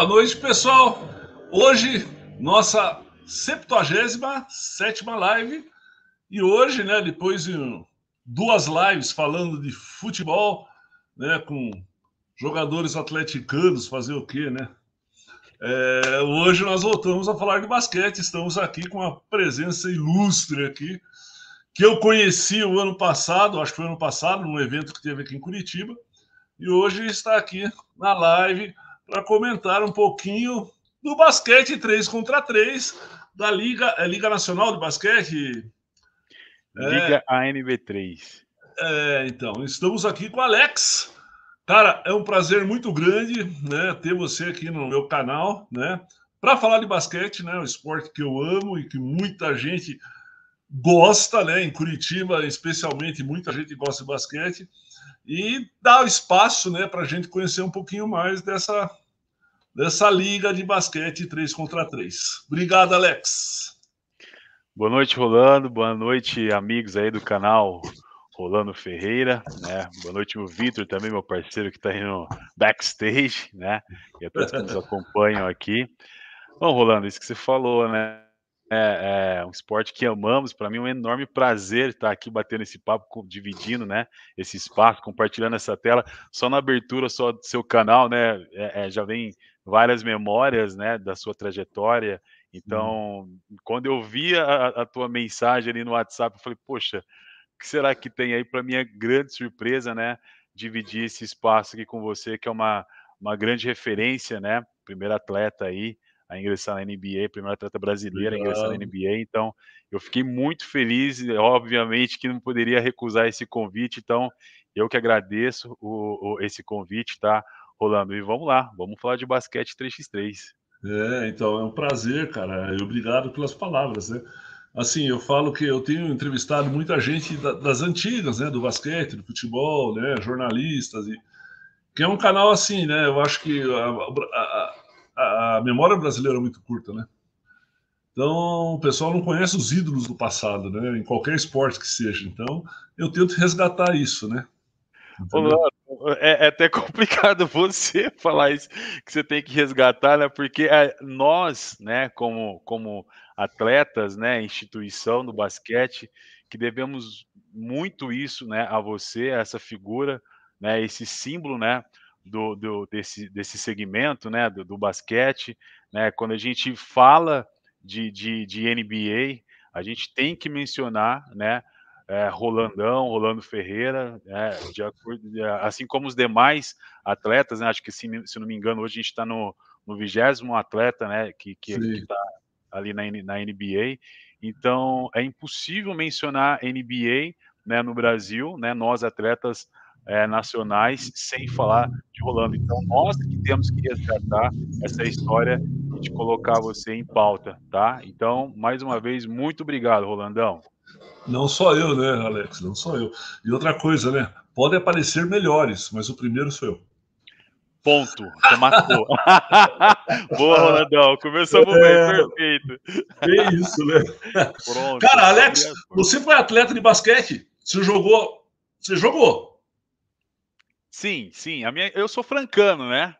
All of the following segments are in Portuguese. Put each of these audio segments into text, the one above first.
Boa noite, pessoal. Hoje, nossa 77 live. E hoje, né, depois de duas lives falando de futebol, né, com jogadores atleticanos, fazer o quê, né? É, hoje nós voltamos a falar de basquete. Estamos aqui com uma presença ilustre aqui, que eu conheci o ano passado, acho que foi ano passado, num evento que teve aqui em Curitiba. E hoje está aqui na live para comentar um pouquinho do basquete 3 contra 3 da Liga, é, Liga Nacional de Basquete. É. Liga é, ANB3. É, então, estamos aqui com o Alex. Cara, é um prazer muito grande né, ter você aqui no meu canal, né? Para falar de basquete, né? O esporte que eu amo e que muita gente gosta, né? Em Curitiba, especialmente, muita gente gosta de basquete e dá espaço né, para a gente conhecer um pouquinho mais dessa, dessa liga de basquete 3 contra 3. Obrigado, Alex. Boa noite, Rolando. Boa noite, amigos aí do canal Rolando Ferreira, né? Boa noite, meu Vitor, também, meu parceiro que está aí no backstage, né? E a todos que nos acompanham aqui. Bom, Rolando, isso que você falou, né? é, é, um esporte que amamos. Para mim é um enorme prazer estar aqui batendo esse papo, dividindo né, esse espaço, compartilhando essa tela. Só na abertura só do seu canal, né, é, é já vem várias memórias né, da sua trajetória. Então, hum. quando eu vi a, a, tua mensagem ali no WhatsApp, eu falei, poxa, o que será que tem aí? Para minha é grande surpresa, né, dividir esse espaço aqui com você, que é uma, uma grande referência, né, primeiro atleta aí, a ingressar na NBA, primeira atleta brasileira Legal. a ingressar na NBA. Então, eu fiquei muito feliz, obviamente que não poderia recusar esse convite. Então, eu que agradeço o, o, esse convite, tá, Rolando? E vamos lá, vamos falar de basquete 3x3. É, então, é um prazer, cara. E obrigado pelas palavras, né? Assim, eu falo que eu tenho entrevistado muita gente das antigas, né? Do basquete, do futebol, né? Jornalistas e que é um canal assim, né? Eu acho que a, a, a memória brasileira é muito curta, né? Então, o pessoal não conhece os ídolos do passado, né? Em qualquer esporte que seja. Então, eu tento resgatar isso, né? Olá, é, é, até complicado você falar isso que você tem que resgatar, né? Porque é, nós, né, como, como atletas, né, instituição do basquete, que devemos muito isso, né, a você, essa figura, né, esse símbolo, né, do, do desse, desse segmento, né, do, do, basquete, né, quando a gente fala de, de, de NBA, a gente tem que mencionar, né, é, Rolandão, Rolando Ferreira, né, de, assim como os demais atletas, né, acho que se, se não me engano, hoje a gente está no, no vigésimo atleta, né, que está ali na, na NBA, então é impossível mencionar NBA, né, no Brasil, né, nós atletas é, nacionais, sem falar de Rolando. Então, nós é que temos que resgatar essa história e de colocar você em pauta, tá? Então, mais uma vez, muito obrigado, Rolandão. Não só eu, né, Alex? Não só eu. E outra coisa, né? Podem aparecer melhores, mas o primeiro sou eu. Ponto. Você matou. Boa, Rolandão. Começamos é... bem, perfeito. É isso, né? Pronto. Cara, Alex, você foi atleta de basquete. Você jogou. Você jogou. Sim, sim. A minha, eu sou francano, né?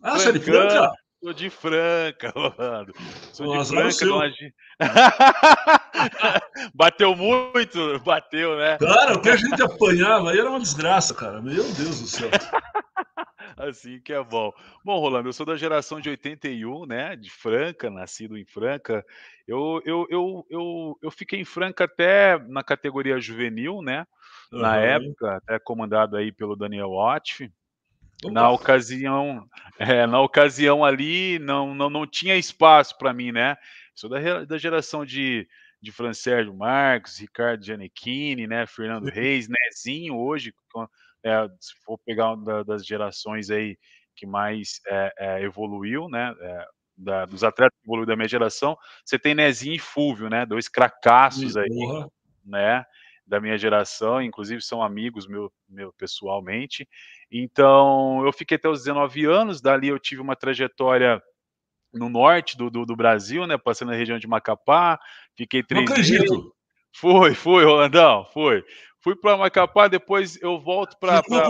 Ah, francano, você é de Franca? Sou de Franca, Rolando. Sou de Franca, é não agi... Bateu muito? Bateu, né? Claro, o que a gente apanhava aí era uma desgraça, cara. Meu Deus do céu. assim que é bom. Bom, Rolando, eu sou da geração de 81, né? De Franca, nascido em Franca. Eu, eu, eu, eu, eu fiquei em Franca até na categoria juvenil, né? na uhum. época, até comandado aí pelo Daniel Watt. Na ocasião, é, na ocasião ali, não, não, não tinha espaço para mim, né? Sou da, da geração de, de Francérgio Marques, Ricardo Giannichini, né? Fernando Reis, Nezinho, hoje, é, se for pegar uma das gerações aí que mais é, é evoluiu, né? É, da, dos atletas que evoluiu da minha geração, você tem Nezinho e Fúvio, né? Dois cracassos aí, né? da minha geração, inclusive são amigos meu, meu pessoalmente. Então, eu fiquei até os 19 anos, dali eu tive uma trajetória no norte do, do, do Brasil, né? Passei na região de Macapá, fiquei três. Não acredito. Foi, foi, Rolandão, foi. Fui para Macapá, depois eu volto para. Pra...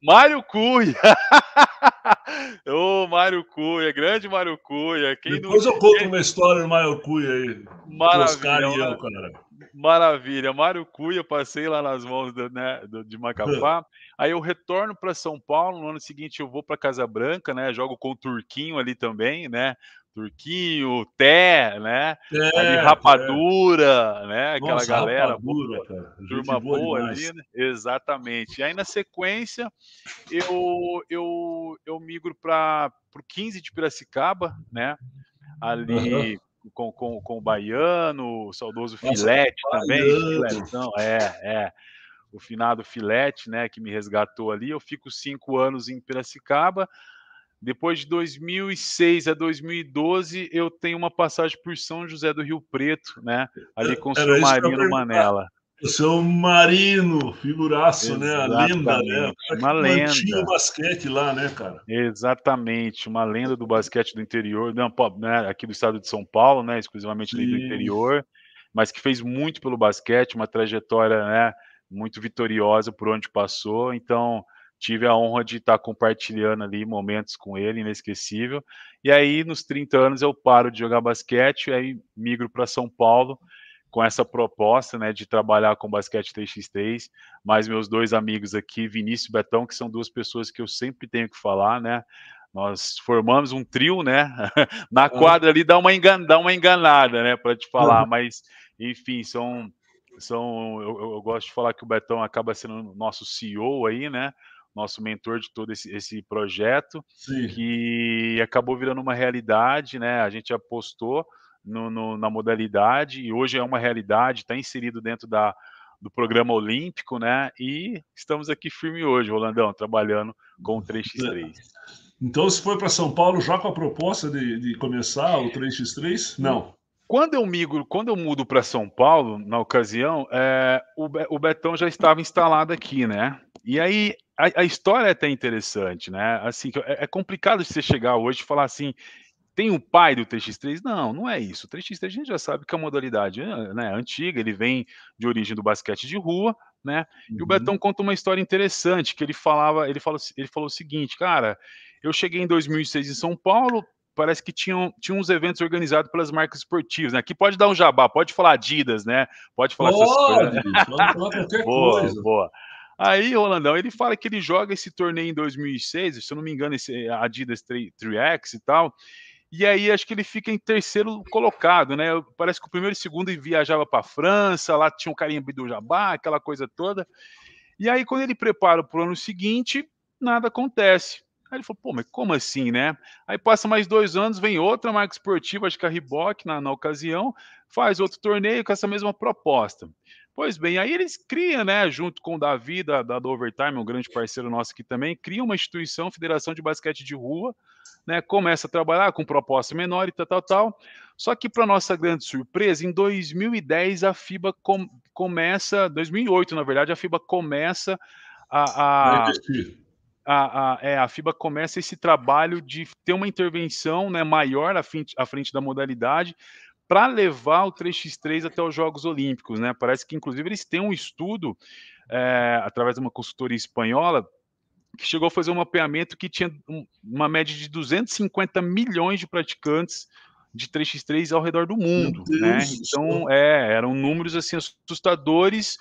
Mário Cunha! Ô, oh, Mário Cunha, grande Mário Cunha. Quem Depois não... eu conto uma história do Mário Cunha aí. Maravilhoso. Oscar e eu, cara. Maravilha, Mário Cunha, passei lá nas mãos do, né, do, de Macapá. Aí eu retorno para São Paulo, no ano seguinte eu vou para Casa Branca, né? Jogo com o Turquinho ali também, né? Turquinho, Té, né? É, ali, rapadura, é. né? Aquela Nossa, galera. Rapadura, boa, turma boa, boa ali, né? Exatamente. E aí na sequência eu eu, eu migro para o 15 de Piracicaba, né? Ali. Uhum com, com, com o Baiano, o saudoso Filete também. Filetão, é, é. O finado Filete, né, que me resgatou ali. Eu fico cinco anos em Piracicaba. Depois de 2006 a 2012, eu tenho uma passagem por São José do Rio Preto, né? Ali com o seu Marino Manela. Eu sou Marino, figuraço, Exatamente. né? A lenda, né? Uma lenda. Tinha o basquete lá, né, cara? Exatamente, uma lenda do basquete do interior, não, né, aqui do estado de São Paulo, né? Exclusivamente Sim. do interior, mas que fez muito pelo basquete, uma trajetória, né? Muito vitoriosa por onde passou. Então, tive a honra de estar compartilhando ali momentos com ele, inesquecível. E aí, nos 30 anos, eu paro de jogar basquete, aí migro para São Paulo com essa proposta né, de trabalhar com basquete 3x3, mais meus dois amigos aqui, Vinícius e Betão, que são duas pessoas que eu sempre tenho que falar, né? Nós formamos um trio, né? Na quadra ali dá uma, engan dá uma enganada, né? Para te falar, mas enfim, são. são eu, eu gosto de falar que o Betão acaba sendo nosso CEO aí, né? nosso mentor de todo esse, esse projeto, Sim. que acabou virando uma realidade, né? A gente apostou, no, no, na modalidade e hoje é uma realidade, está inserido dentro da, do programa olímpico, né? E estamos aqui firme hoje, Rolandão, trabalhando com o 3x3. Então, se foi para São Paulo já com a proposta de, de começar o 3x3? Não. Quando eu migro, quando eu mudo para São Paulo, na ocasião, é, o, o Betão já estava instalado aqui, né? E aí a, a história é até interessante, né? Assim, é, é complicado você chegar hoje e falar assim, tem o pai do 3x3? Não, não é isso. O 3x3 a gente já sabe que é uma modalidade eh, né, antiga, ele vem de origem do basquete de rua, né? Uhum. E o Betão uhum. conta uma história interessante que ele falava, ele falou, ele falou o seguinte, cara, eu cheguei em 2006 em São Paulo, parece que tinham, uns eventos organizados pelas marcas esportivas, né? Aqui pode dar um jabá, pode falar Adidas, né? Pode falar pode, essas coisas. boa, coisa. boa. Aí, Rolandão, ele fala que ele joga esse torneio em 2006, se eu não me engano, esse eh, Adidas 3, 3X e tal, e aí acho que ele fica em terceiro colocado, né? Parece que o primeiro e segundo viajava para a França, lá tinha um carinha do Jabá, aquela coisa toda. E aí quando ele prepara para o ano seguinte, nada acontece. Aí ele falou, pô, mas como assim, né? Aí passa mais dois anos, vem outra marca esportiva, acho que é a Reebok, na, na ocasião, faz outro torneio com essa mesma proposta. Pois bem, aí eles criam, né, junto com o Davi da, da do Overtime, um grande parceiro nosso aqui também, cria uma instituição, Federação de Basquete de Rua, né, começa a trabalhar com proposta menor e tal, tal, tal. Só que para nossa grande surpresa, em 2010 a FIBA com, começa, 2008 na verdade, a FIBA começa a, a a, a, é, a, FIBA começa esse trabalho de ter uma intervenção né, maior à frente, à frente da modalidade, para levar o 3x3 até os Jogos Olímpicos, né? Parece que, inclusive, eles têm um estudo é, através de uma consultoria espanhola que chegou a fazer um mapeamento que tinha uma média de 250 milhões de praticantes de 3x3 ao redor do mundo, né? Então, é, eram números assim assustadores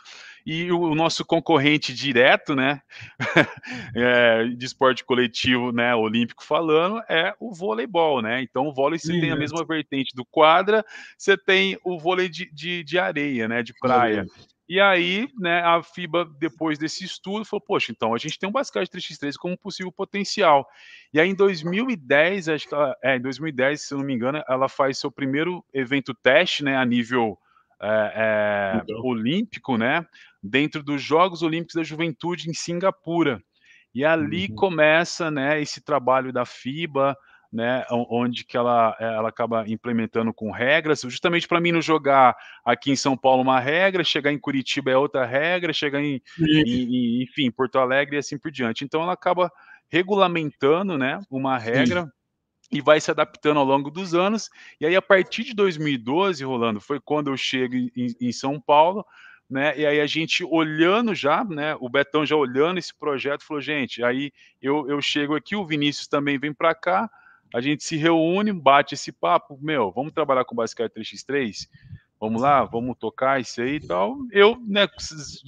e o, o nosso concorrente direto, né, é, de esporte coletivo, né, olímpico falando, é o voleibol, né? Então, o vôlei você Sim, tem a mesma vertente do quadra, você tem o vôlei de, de, de areia, né, de praia. E aí, né, a FIBA, depois desse estudo, falou: Poxa, então a gente tem um basquete 3x3 como possível potencial. E aí, em 2010, acho que ela, é, em 2010, se eu não me engano, ela faz seu primeiro evento teste, né, a nível é, é, então. olímpico, né? Dentro dos Jogos Olímpicos da Juventude em Singapura. E ali uhum. começa, né, esse trabalho da FIBA, né, onde que ela, ela acaba implementando com regras, justamente para mim não jogar aqui em São Paulo uma regra, chegar em Curitiba é outra regra, chegar em, em, em enfim, Porto Alegre e assim por diante. Então ela acaba regulamentando, né, uma regra. Sim e vai se adaptando ao longo dos anos. E aí, a partir de 2012, Rolando, foi quando eu chego em, em São Paulo, né? E aí a gente olhando já, né? O Betão já olhando esse projeto, falou, gente, aí eu, eu chego aqui, o Vinícius também vem para cá, a gente se reúne, bate esse papo, meu, vamos trabalhar com o Basecard 3x3? vamos lá, vamos tocar isso aí e tal. Eu, né,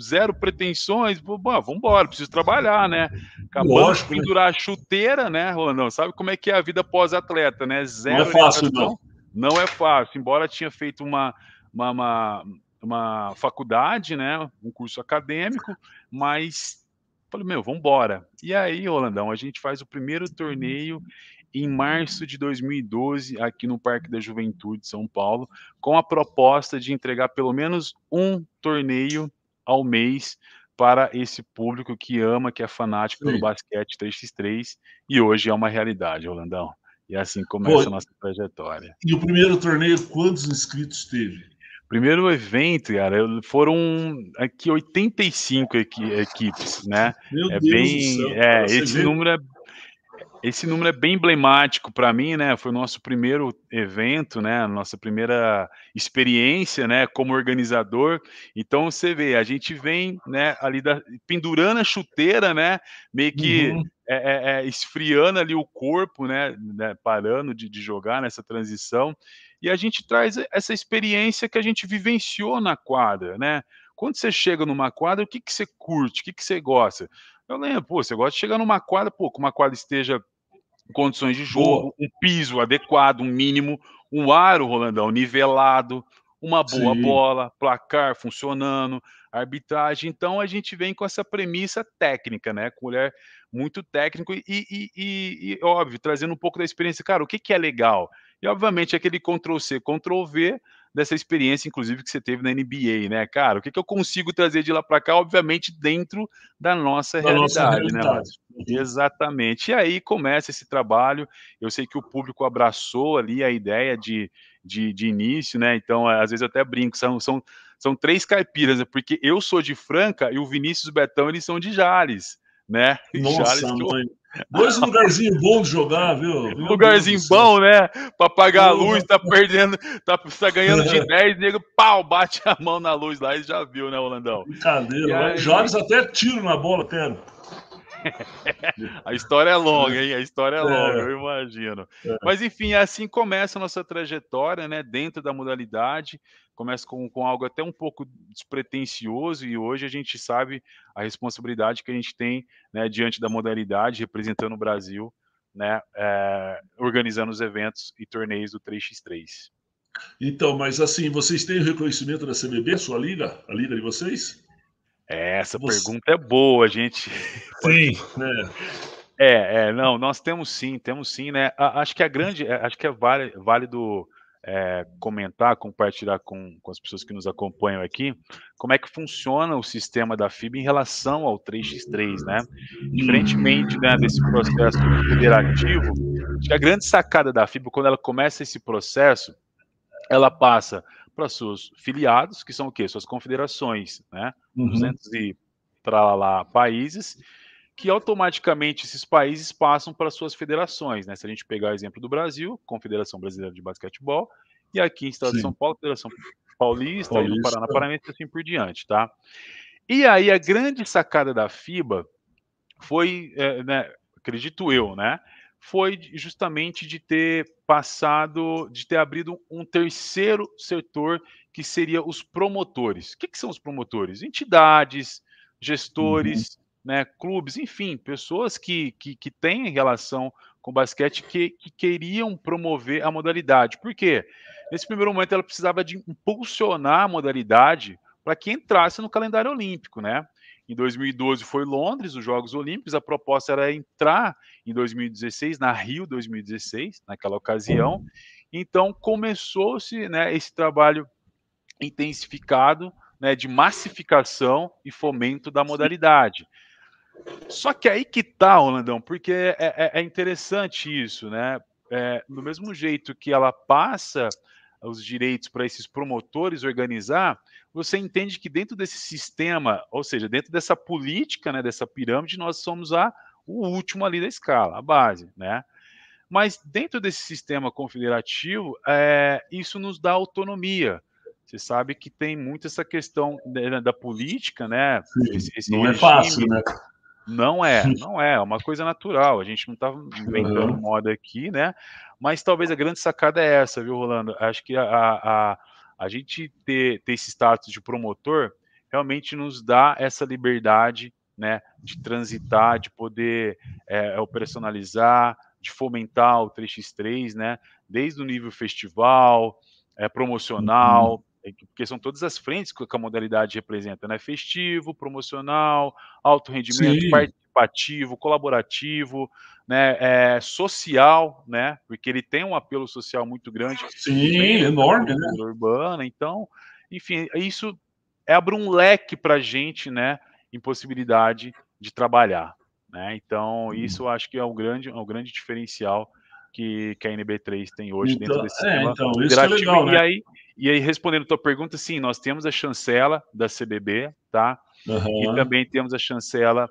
zero pretensões, bom, vamos embora, preciso trabalhar, né? Acabou de pendurar a chuteira, né, Rolandão? Sabe como é que é a vida pós-atleta, né? Zero não é fácil, não. Não é fácil, embora tinha feito uma, uma, uma, uma faculdade, né, um curso acadêmico, mas Falei, meu, vamos embora. E aí, Rolandão, a gente faz o primeiro torneio em março de 2012, aqui no Parque da Juventude, São Paulo, com a proposta de entregar pelo menos um torneio ao mês para esse público que ama, que é fanático Sim. pelo basquete 3x3, e hoje é uma realidade, Rolandão. E é assim começa Pô, a nossa trajetória. E o primeiro torneio, quantos inscritos teve? Primeiro evento, cara, foram aqui 85 equi equipes, né? Meu é Deus bem, do céu, é, esse número é esse número é bem emblemático para mim, né? Foi o nosso primeiro evento, né? Nossa primeira experiência, né? Como organizador. Então você vê, a gente vem, né? Ali da pendurando a chuteira, né? Meio que uhum. é, é, é, esfriando ali o corpo, né? né parando de, de jogar nessa transição. E a gente traz essa experiência que a gente vivenciou na quadra, né? Quando você chega numa quadra, o que, que você curte, o que, que você gosta? Eu lembro, pô, você gosta de chegar numa quadra, pô, que uma quadra esteja em condições de jogo, um piso adequado, um mínimo, um aro, Rolandão, nivelado, uma boa Sim. bola, placar funcionando, arbitragem. Então a gente vem com essa premissa técnica, né? Com olhar muito técnico e, e, e, e óbvio, trazendo um pouco da experiência. Cara, o que, que é legal? E obviamente aquele Ctrl C, Ctrl V dessa experiência, inclusive, que você teve na NBA, né, cara? O que, que eu consigo trazer de lá para cá, obviamente, dentro da nossa, da realidade, nossa realidade, né? Uhum. Exatamente. E aí começa esse trabalho. Eu sei que o público abraçou ali a ideia de, de, de início, né? Então, é, às vezes eu até brinco, são. são são três caipiras, né? porque eu sou de Franca e o Vinícius Betão eles são de Jales né? Nossa, Charles, mãe. Dois lugarzinhos bons de jogar, viu? Meu lugarzinho bom, né? Pra pagar a luz, tá perdendo, tá, tá ganhando de 10, é. nego, pau, bate a mão na luz lá e já viu, né, Holandão? Brincadeira, aí, Jales até tiro na bola, cara. a história é longa, hein? A história é, é. longa, eu imagino. É. Mas enfim, é assim começa a nossa trajetória, né? Dentro da modalidade, começa com, com algo até um pouco despretensioso e hoje a gente sabe a responsabilidade que a gente tem né, diante da modalidade, representando o Brasil, né? É, organizando os eventos e torneios do 3x3. Então, mas assim, vocês têm o reconhecimento da CBB, sua liga, a liga de vocês? Essa Você... pergunta é boa, gente. Sim, É, é, não, nós temos sim, temos sim, né? acho que a grande, é, acho que é válido é, comentar, compartilhar com, com as pessoas que nos acompanham aqui, como é que funciona o sistema da FIB em relação ao 3x3, né? Diferentemente né, desse processo federativo, acho que a grande sacada da FIB, quando ela começa esse processo, ela passa para seus filiados, que são o quê? Suas confederações, né? Uhum. 200 e para lá países, que automaticamente esses países passam para suas federações, né? Se a gente pegar o exemplo do Brasil, Confederação Brasileira de Basquetebol, e aqui em Estado Sim. de São Paulo, Federação Paulista, Paulista. e no Paraná Paranaense assim por diante, tá? E aí a grande sacada da FIBA foi, é, né, acredito eu, né? foi justamente de ter passado, de ter abrido um terceiro setor que seria os promotores. O que, que são os promotores? Entidades, gestores, uhum. né, clubes, enfim, pessoas que, que, que têm relação com basquete que, que queriam promover a modalidade. Por quê? Nesse primeiro momento ela precisava de impulsionar a modalidade para que entrasse no calendário olímpico, né? Em 2012 foi Londres, os Jogos Olímpicos. A proposta era entrar em 2016, na Rio 2016, naquela ocasião. Então começou-se né, esse trabalho intensificado né, de massificação e fomento da modalidade. Só que aí que tá, Rolandão, porque é, é, é interessante isso, né? É, do mesmo jeito que ela passa os direitos para esses promotores organizar, você entende que dentro desse sistema, ou seja, dentro dessa política, né, dessa pirâmide, nós somos a, o último ali da escala, a base, né? Mas dentro desse sistema confederativo, é, isso nos dá autonomia. Você sabe que tem muito essa questão né, da, da política, né? esse, esse não é regime, é fácil, né? Não é, não é, é uma coisa natural. A gente não está inventando uhum. moda aqui, né? Mas talvez a grande sacada é essa, viu, Rolando? Acho que a, a a gente ter, ter esse status de promotor realmente nos dá essa liberdade né, de transitar, de poder é, operacionalizar, de fomentar o 3x3, né, desde o nível festival, é, promocional, uhum. É, porque são todas as frentes que a modalidade representa, né, festivo, promocional, alto rendimento, Sim. participativo, colaborativo, né, é, social, né, porque ele tem um apelo social muito grande. Sim, enorme, né? Urbana, então, enfim, isso abre um leque para a gente, né, em possibilidade de trabalhar, né? Então, uhum. isso eu acho que é um grande, um é grande diferencial que, que a NB3 tem hoje então, dentro desse é, sistema então, isso é legal, né? e, aí, e aí, respondendo a tua pergunta, sim, nós temos a chancela da CBB, tá? Uhum. E também temos a chancela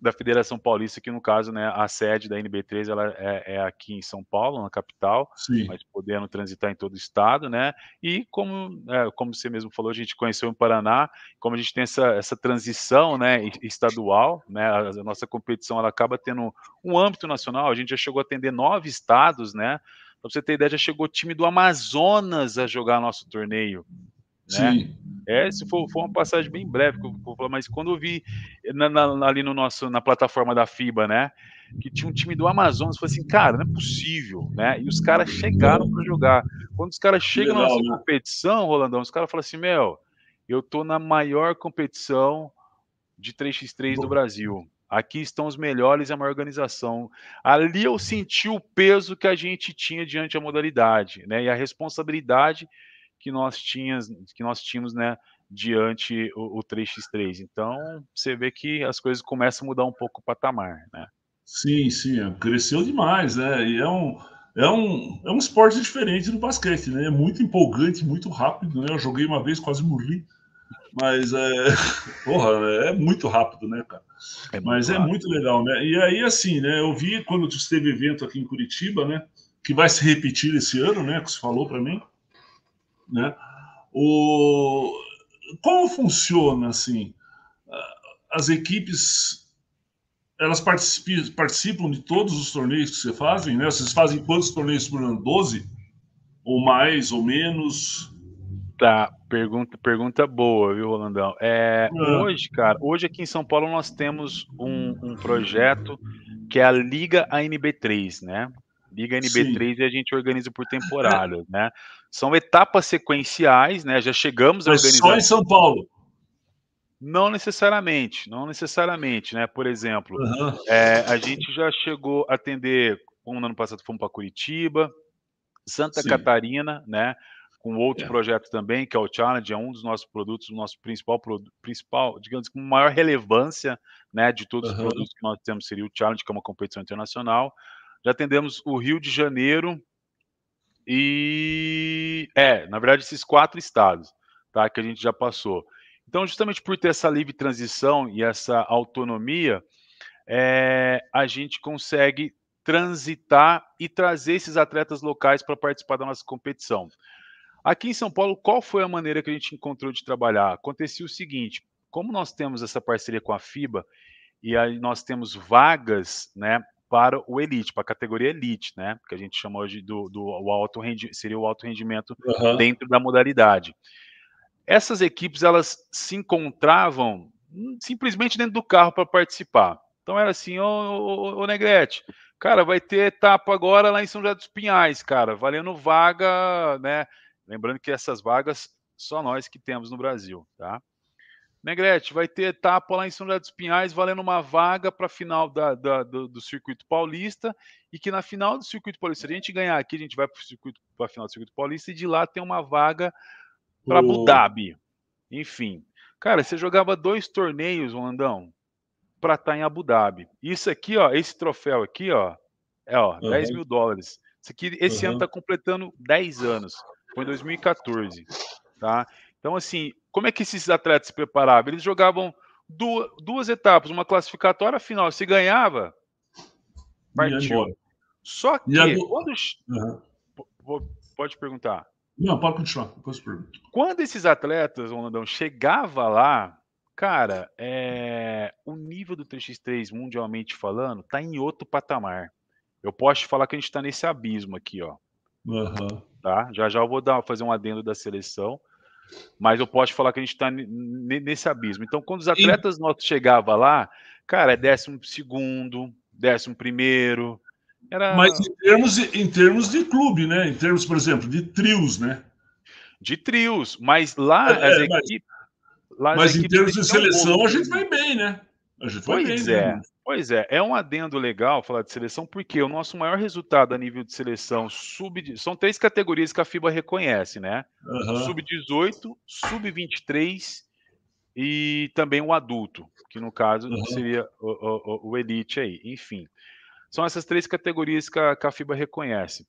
da Federação Paulista, que no caso, né, a sede da NB3 ela é, é aqui em São Paulo, na capital, Sim. mas podendo transitar em todo o estado, né? E como, é, como você mesmo falou, a gente conheceu em Paraná, como a gente tem essa, essa transição, né, estadual, né, a, a nossa competição ela acaba tendo um âmbito nacional. A gente já chegou a atender nove estados, né? Para você ter ideia, já chegou o time do Amazonas a jogar nosso torneio. Né? Sim. É, se for, for uma passagem bem breve, mas quando eu vi na, na, ali no nosso, na plataforma da FIBA, né? Que tinha um time do Amazonas, foi assim, cara, não é possível, né? E os caras chegaram para jogar. Quando os caras chegam na nossa né? competição, Rolandão, os caras falam assim, meu, eu tô na maior competição de 3x3 Bom. do Brasil. Aqui estão os melhores, é uma organização. Ali eu senti o peso que a gente tinha diante da modalidade, né? E a responsabilidade que nós, que nós tínhamos né, diante o, o 3x3. Então, você vê que as coisas começam a mudar um pouco o patamar, né? Sim, sim, é, cresceu demais, né? E é um, é um, é um esporte diferente do basquete, né? É muito empolgante, muito rápido, né? Eu joguei uma vez, quase morri, mas é, porra, é muito rápido, né, cara? É mas é rápido. é muito legal, né? E aí, assim, né? Eu vi quando teve evento aqui em Curitiba, né? Que vai se repetir esse ano, né? Que você falou para mim. Né? O, como funciona assim? As equipes elas participam, participam de todos os torneios que vocês fazem, né? Vocês fazem quantos torneios por ano? 12? Ou mais, ou menos? Tá, pergunta, pergunta boa, viu, Rolandão? É, é. Hoje, cara, hoje aqui em São Paulo nós temos um, um projeto que é a Liga ANB3, né? Liga NB3 Sim. e a gente organiza por temporada, é. né? São etapas sequenciais, né? Já chegamos Mas a organizar. Só em São Paulo. Não necessariamente, não necessariamente, né? Por exemplo, uhum. é, a gente já chegou a atender, como no ano passado fomos para Curitiba, Santa Sim. Catarina, né? Com outro é. projeto também, que é o Challenge, é um dos nossos produtos, o nosso principal produto, principal, digamos, com maior relevância, né? De todos uhum. os produtos que nós temos seria o Challenge, que é uma competição internacional já atendemos o Rio de Janeiro e. É, na verdade, esses quatro estados tá, que a gente já passou. Então, justamente por ter essa livre transição e essa autonomia, é, a gente consegue transitar e trazer esses atletas locais para participar da nossa competição. Aqui em São Paulo, qual foi a maneira que a gente encontrou de trabalhar? Acontecia o seguinte: como nós temos essa parceria com a FIBA e aí nós temos vagas né, para o elite, para a categoria elite, né? Que a gente chama hoje do, do alto rendimento, seria o alto rendimento uhum. dentro da modalidade. Essas equipes elas se encontravam simplesmente dentro do carro para participar. Então era assim, ô, ô, ô, Negrete, cara, vai ter etapa agora lá em São José dos Pinhais, cara, valendo vaga, né? Lembrando que essas vagas só nós que temos no Brasil, tá? Negrete, vai ter etapa lá em São José dos Pinhais valendo uma vaga para a final da, da, do, do, Circuito Paulista e que na final do Circuito Paulista, se a gente ganhar aqui, a gente vai para a final do Circuito Paulista e de lá tem uma vaga para Abu Dhabi. Enfim. Cara, você jogava dois torneios, Landão, para estar tá em Abu Dhabi. Isso aqui, ó, esse troféu aqui, ó, é ó, uhum. 10 mil dólares. Isso aqui, esse uhum. ano está completando 10 anos. Foi em 2014, tá? Então, assim, como é que esses atletas se preparavam? Eles jogavam duas, duas etapas, uma classificatória final. Se ganhava, partiu. Só que agora... quando... uhum. Pode perguntar. Não, pode continuar. Posso perguntar. Quando esses atletas, Landão, chegava lá, cara, é... o nível do 3x3, mundialmente falando, tá em outro patamar. Eu posso te falar que a gente está nesse abismo aqui, ó. Uhum. Tá? Já já eu vou dar, fazer um adendo da seleção. Mas eu posso falar que a gente está nesse abismo. Então, quando os atletas e... nossos chegavam lá, cara, é décimo segundo, décimo primeiro. Era... Mas em termos, em termos de clube, né? Em termos, por exemplo, de trios, né? De trios, mas lá é, as equipes. Mas, lá as mas equipes em termos de seleção, bom. a gente vai bem, né? A gente foi pois bem. É. Né? Pois é, é um adendo legal falar de seleção, porque o nosso maior resultado a nível de seleção sub. São três categorias que a FIBA reconhece, né? Uhum. Sub-18, sub-23 e também o adulto, que no caso uhum. seria o, o, o, Elite aí, enfim. São essas três categorias que a, que a FIBA reconhece.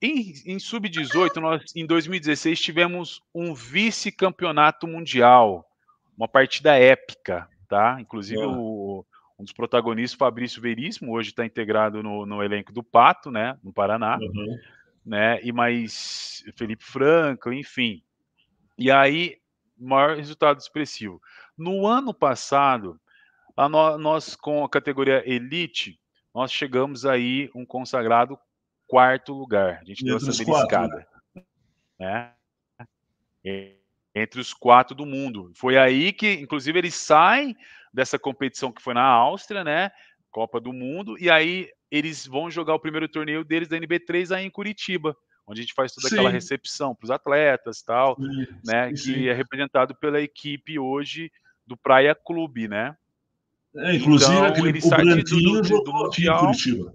Em, em sub-18, nós em 2016 tivemos um vice-campeonato mundial, uma partida épica, tá? Inclusive uhum. o um dos protagonistas, Fabrício Veríssimo, hoje está integrado no, no, elenco do Pato, né, no Paraná, uhum. né, e mais Felipe Franco, enfim. E aí, maior resultado expressivo. No ano passado, no, nós com a categoria Elite, nós chegamos aí um consagrado quarto lugar. A gente e deu essa beliscada. Né? né? Entre os quatro do mundo. Foi aí que, inclusive, ele sai dessa competição que foi na Áustria, né? Copa do Mundo, e aí eles vão jogar o primeiro torneio deles da NB3 aí em Curitiba, onde a gente faz toda sim. aquela recepção para os atletas tal, sim, né? Sim, que é representado pela equipe hoje do Praia Clube, né? É, inclusive então, aquele ele o Brandinho do, do, do Mundial. Curitiba.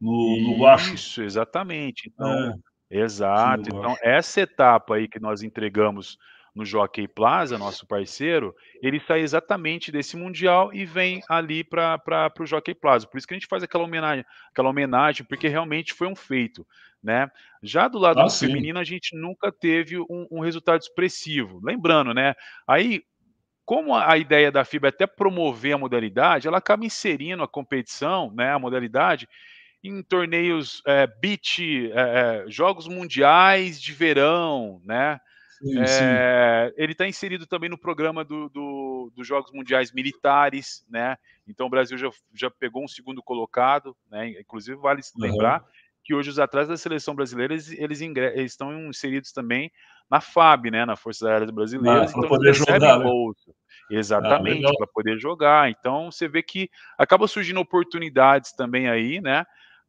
No, no Guacho. Isso, exatamente. Então, é. Exato. Então, essa etapa aí que nós entregamos no Jockey Plaza, nosso parceiro, ele sai exatamente desse Mundial e vem ali para o Jockey Plaza. Por isso que a gente faz aquela homenagem, aquela homenagem porque realmente foi um feito. Né? Já do lado ah, do feminino, a gente nunca teve um, um resultado expressivo. Lembrando, né? Aí como a ideia da FIBA é até promover a modalidade, ela acaba inserindo a competição, né, a modalidade, em torneios é, beach, é, jogos mundiais de verão, né? Sim, é, Ele está inserido também no programa do, do, dos Jogos Mundiais Militares, né? Então o Brasil já, já pegou um segundo colocado, né? Inclusive vale lembrar que hoje os atletas da seleção brasileira eles, eles, eles, estão inseridos também na FAB, né? Na Força Aérea Brasileira. Ah, então para poder jogar. Né? Bolsa. Né? Exatamente, ah, para poder jogar. Então você vê que acaba surgindo oportunidades também aí, né?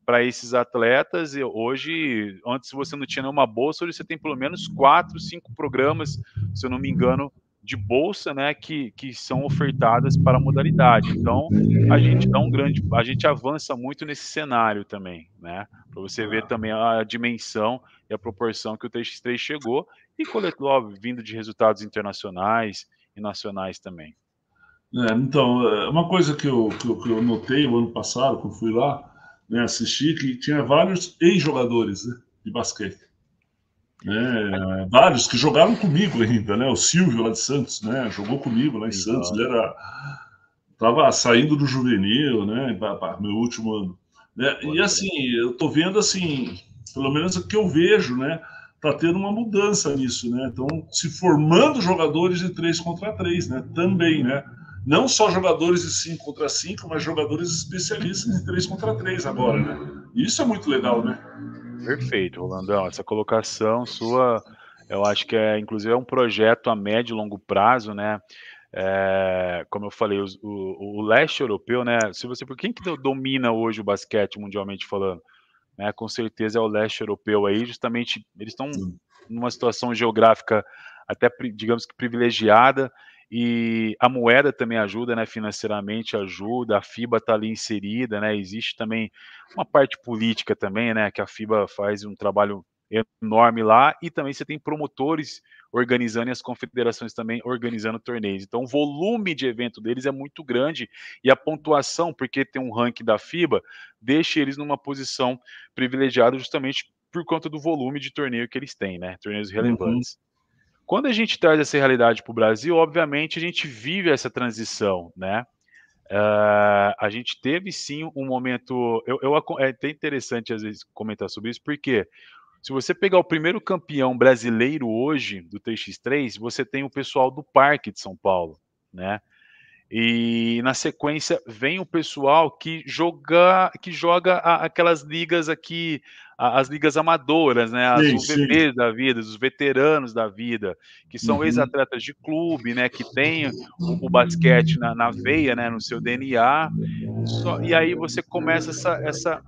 para esses atletas. E hoje, antes você não tinha nenhuma bolsa, hoje você tem pelo menos quatro, cinco programas, se eu não me engano, de bolsa, né, que, que são ofertadas para a modalidade. Então, a gente dá um grande, a gente avança muito nesse cenário também, né, para você ver também a dimensão e a proporção que o 3x3 chegou e coletou, óbvio, vindo de resultados internacionais e nacionais também. É, então, é, uma coisa que eu, que eu, que eu notei o ano passado, quando fui lá, né, assistir, que tinha vários ex-jogadores né, de basquete. Né, vários que jogaram comigo ainda, né? O Silvio lá de Santos, né? Jogou comigo lá em Santos, ele era tava saindo do juvenil, né? Meu último ano. Né, e assim, eu tô vendo assim, pelo menos o que eu vejo, né? Tá tendo uma mudança nisso, né? Então, se formando jogadores de três contra três, né? Também, né? não só jogadores de 5 contra 5, mas jogadores especialistas de 3 contra 3 agora, né? Isso é muito legal, né? Perfeito, Rolandão. Essa colocação sua, eu acho que é, inclusive, é um projeto a médio e longo prazo, né? É, como eu falei, o, o, o, leste europeu, né? Se você, por quem que domina hoje o basquete mundialmente falando? Né, com certeza é o leste europeu aí, justamente eles estão numa situação geográfica até digamos que privilegiada e a moeda também ajuda, né, financeiramente ajuda, a FIBA está ali inserida, né, existe também uma parte política também, né, que a FIBA faz um trabalho enorme lá, e também você tem promotores organizando e as confederações também organizando torneios. Então o volume de evento deles é muito grande e a pontuação, porque tem um ranking da FIBA, deixa eles numa posição privilegiada justamente por conta do volume de torneio que eles têm, né, torneios uhum. relevantes. Uhum. Quando a gente traz essa realidade para o Brasil, obviamente a gente vive essa transição, né? Uh, a gente teve sim um momento. Eu, eu, é até interessante às vezes comentar sobre isso, porque se você pegar o primeiro campeão brasileiro hoje do 3x3, você tem o pessoal do Parque de São Paulo, né? E na sequência vem o pessoal que joga, que joga aquelas ligas aqui, as ligas amadoras, né? As sim, da vida, os veteranos da vida, que são uhum. ex-atletas de clube, né? Que tem o, o basquete na, na, veia, né? No seu DNA. Só, e aí você começa essa, essa,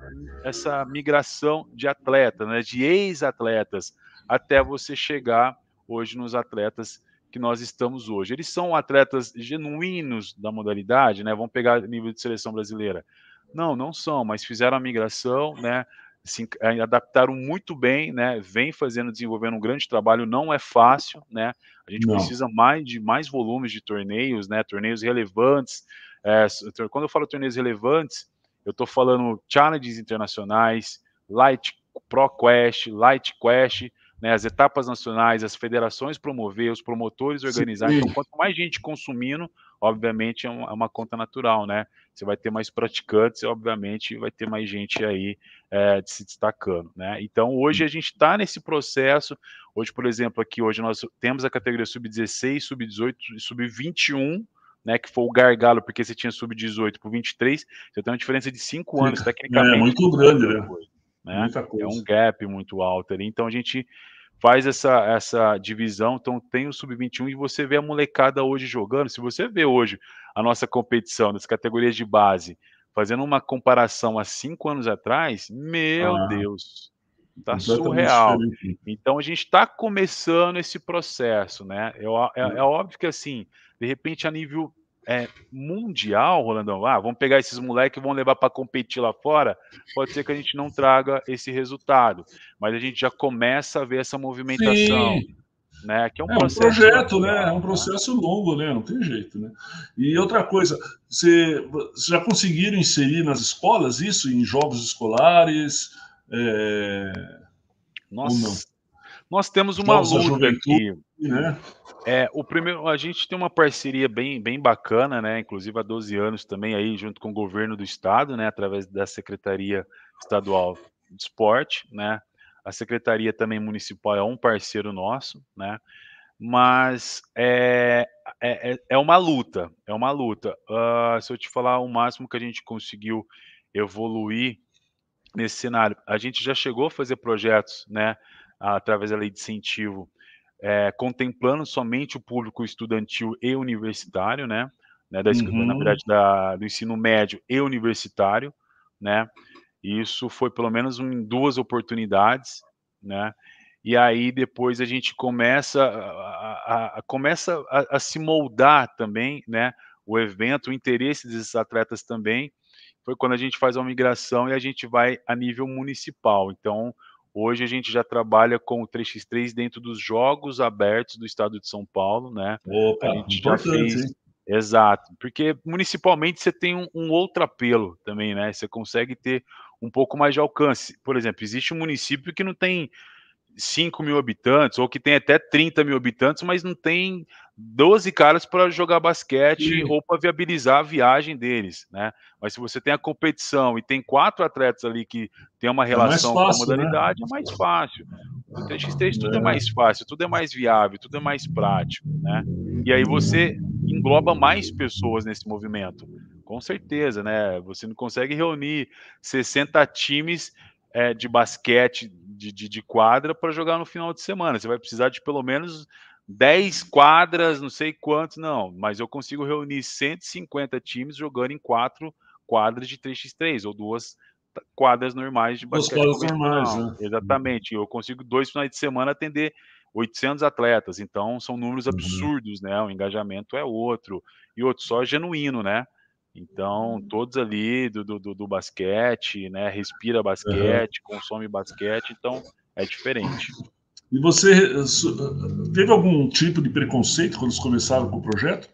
essa migração de atleta, né? De ex-atletas, até você chegar hoje nos atletas que nós estamos hoje. Eles são atletas genuínos da modalidade, né? Vão pegar nível de seleção brasileira. Não, não são, mas fizeram a migração, né? Se eh, adaptaram muito bem, né? Vem fazendo, desenvolvendo um grande trabalho, não é fácil, né? A gente não. precisa mais de mais volumes de torneios, né? Torneios relevantes. É, quando eu falo torneios relevantes, eu estou falando challenges internacionais, Light Pro Quest, Light Quest, né, as etapas nacionais, as federações promover, os promotores organizar. Sim. Então, quanto mais gente consumindo, obviamente é uma, é uma, conta natural, né? Você vai ter mais praticantes, obviamente vai ter mais gente aí é, se destacando, né? Então, hoje a gente está nesse processo. Hoje, por exemplo, aqui hoje nós temos a categoria sub-16, sub-18 e sub-21. Né, que foi o gargalo, porque você tinha sub-18 para 23, você tem uma diferença de 5 anos, é, tecnicamente. É, muito grande, né? Né? É um gap muito alto ali. Então a gente faz essa, essa divisão. Então tem o sub-21 e você vê a molecada hoje jogando. Se você vê hoje a nossa competição das categorias de base, fazendo uma comparação há cinco anos atrás, meu ah, Deus, tá surreal. Então a gente está começando esse processo, né? É, é, é óbvio que assim, de repente a nível é, mundial, Rolandão, ah, vamos pegar esses moleques e vão levar para competir lá fora, pode ser que a gente não traga esse resultado. Mas a gente já começa a ver essa movimentação. Sim. Né? Que é um, é um projeto, né? É um né? processo longo, né? Não tem jeito, né? E outra coisa, você, já conseguiram inserir nas escolas isso em jogos escolares? É... Nossa, nós temos uma luta aqui. Né? É, o primeiro, a gente tem uma parceria bem, bem bacana, né? Inclusive há 12 anos também aí junto com o governo do estado, né, através da Secretaria Estadual de Esporte, né? A Secretaria também municipal é um parceiro nosso, né? Mas é, é, é, é uma luta, é uma luta. Uh, se eu te falar o máximo que a gente conseguiu evoluir nesse cenário, a gente já chegou a fazer projetos, né? através da lei de incentivo, é, contemplando somente o público estudantil e universitário, né? né da, uhum. Na verdade, da, do ensino médio e universitário, né? Isso foi pelo menos em duas oportunidades, né? E aí depois a gente começa a, a, a começa a, a se moldar também, né? O evento, o interesse desses atletas também, foi quando a gente faz a migração e a gente vai a nível municipal. Então, Hoje a gente já trabalha com o 3x3 dentro dos jogos abertos do estado de São Paulo, né? Opa, a gente já fez. Hein? Exato, porque municipalmente você tem um, um outro apelo também, né? Você consegue ter um pouco mais de alcance. Por exemplo, existe um município que não tem 5 mil habitantes, ou que tem até 30 mil habitantes, mas não tem 12 caras para jogar basquete Sim. ou para viabilizar a viagem deles, né? Mas se você tem a competição e tem quatro atletas ali que tem uma é relação é fácil, com a né? modalidade, né? é mais fácil. No TXT, tudo é. é mais fácil, tudo é mais viável, tudo é mais prático, né? E aí você engloba mais pessoas nesse movimento. Com certeza, né? Você não consegue reunir 60 times é, de basquete de, de, de quadra para jogar no final de semana. Você vai precisar de pelo menos 10 quadras, não sei quantos, não, mas eu consigo reunir 150 times jogando em quatro quadras de 3x3 ou duas quadras normais de basquete. normais, né? Exatamente. Eu consigo dois finais de semana atender 800 atletas, então são números uhum. absurdos, né? O engajamento é outro e outro só genuíno, né? Então, uhum. todos ali do, do, do basquete, né? Respira basquete, uhum. consome basquete, então é diferente. E você eh, eh, teve algum tipo de preconceito quando eles começaram com o projeto?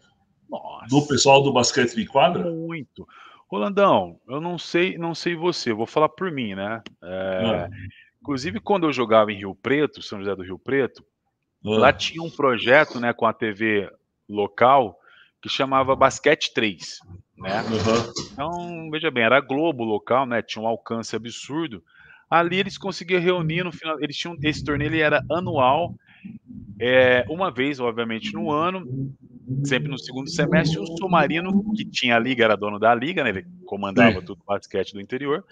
Nossa. Do pessoal do basquete de quadra? Muito. Rolandão, eu não sei, não sei você, vou falar por mim, né? É, inclusive, quando eu jogava em Rio Preto, São José do Rio Preto, lá ah. tinha um projeto né, com a TV local que chamava Basquete 3. Né? Uhum. Então, veja bem, era Globo local, né? Tinha um alcance absurdo. Ali eles conseguiam reunir no final. Eles tinham esse torneio, ele era anual, é, uma vez, obviamente, no ano, sempre no segundo semestre. O Submarino, que tinha a liga, era dono da liga, né? Ele comandava tudo o basquete do interior,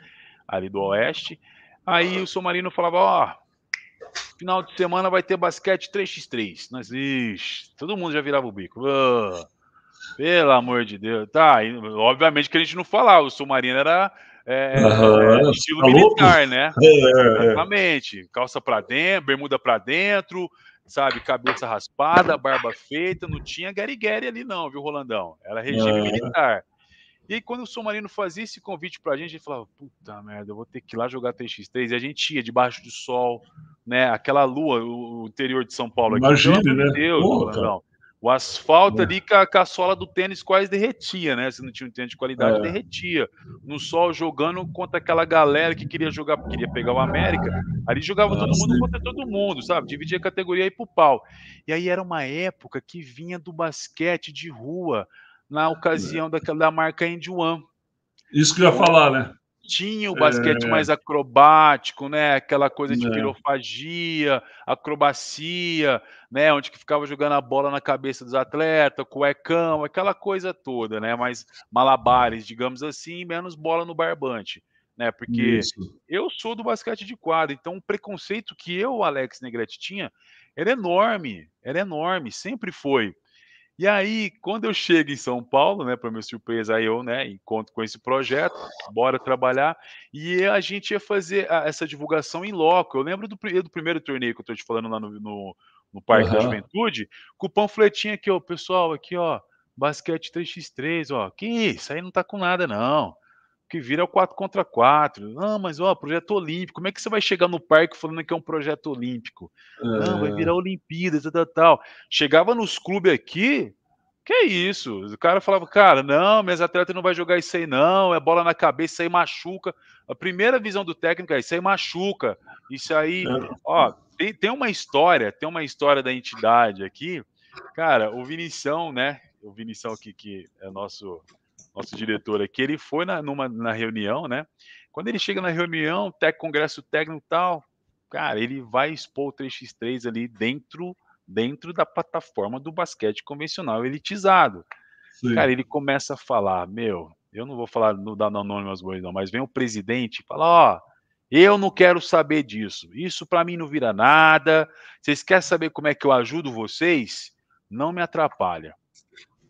ali do oeste. Aí o Submarino falava: ó, final de semana vai ter basquete 3x3. Nós, ixi, todo mundo já virava o bico. Oh pelo amor de Deus. Tá, e, obviamente que a gente não falava, o submarino era é, uhum. estilo tá militar, né? É, Exatamente. Calça para dentro, bermuda para dentro, sabe? Cabeça raspada, barba feita, não tinha garigueri ali não, viu, Rolandão? Era regime militar. E aí, quando o Submarino fazia esse convite pra gente, a gente falava, puta merda, eu vou ter que ir lá jogar 3x3. E a gente ia debaixo do sol, né? Aquela lua, o interior de São Paulo. Aqui. Imagina, né? Deus, Pô, o asfalto é. ali com a, a sola do tênis quase derretia, né? Se não tinha um tênis de qualidade, é. derretia. No sol jogando contra aquela galera que queria jogar, queria pegar o América. Ali jogava Nossa, todo ah, mundo contra todo mundo, sabe? Dividia a categoria aí pro pau. E aí era uma época que vinha do basquete de rua, na é. ocasião é. daquela da marca Indy One. Isso que eu ia falar, né? tinha o basquete é... mais acrobático, né? Aquela coisa de é. pirofagia, acrobacia, né? Onde que ficava jogando a bola na cabeça dos atletas, cuecão, aquela coisa toda, né? Mais malabares, digamos assim, menos bola no barbante, né? Porque Isso. eu sou do basquete de quadra, então o preconceito que eu, Alex Negrete, tinha era enorme, era enorme, sempre foi. E aí, quando eu chego em São Paulo, né, para minha surpresa, aí eu, né, encontro com esse projeto, bora trabalhar, e a gente ia fazer a, essa divulgação em loco. Eu lembro do, do primeiro torneio que eu estou te falando lá no, no, no Parque uhum. da Juventude, com o panfletinho aqui, ó, pessoal, aqui, ó, basquete 3x3, ó, que isso aí não tá com nada, não que vira o 4 contra 4. Não, mas ó, projeto olímpico. Como é que você vai chegar no parque falando que é um projeto olímpico? É. Não, vai virar é. Olimpíadas, tal, tal. Chegava nos clubes aqui, que é isso? O cara falava, cara, não, minhas atletas não vai jogar isso aí, não. É bola na cabeça, isso aí machuca. A primeira visão do técnico é isso aí machuca. Isso aí, é. ó, tem, tem uma história, tem uma história da entidade aqui. Cara, o Vinição, né? O Vinição aqui, que é nosso nosso diretor aqui, ele foi na, numa, na reunião, né? Quando ele chega na reunião, tec, congresso técnico e tal, cara, ele vai expor o 3x3 ali dentro, dentro da plataforma do basquete convencional elitizado. Sim. Cara, ele começa a falar, meu, eu não vou falar, não dar anônimo as boas não, mas vem o presidente e fala, ó, oh, eu não quero saber disso, isso para mim não vira nada, vocês querem saber como é que eu ajudo vocês? Não me atrapalha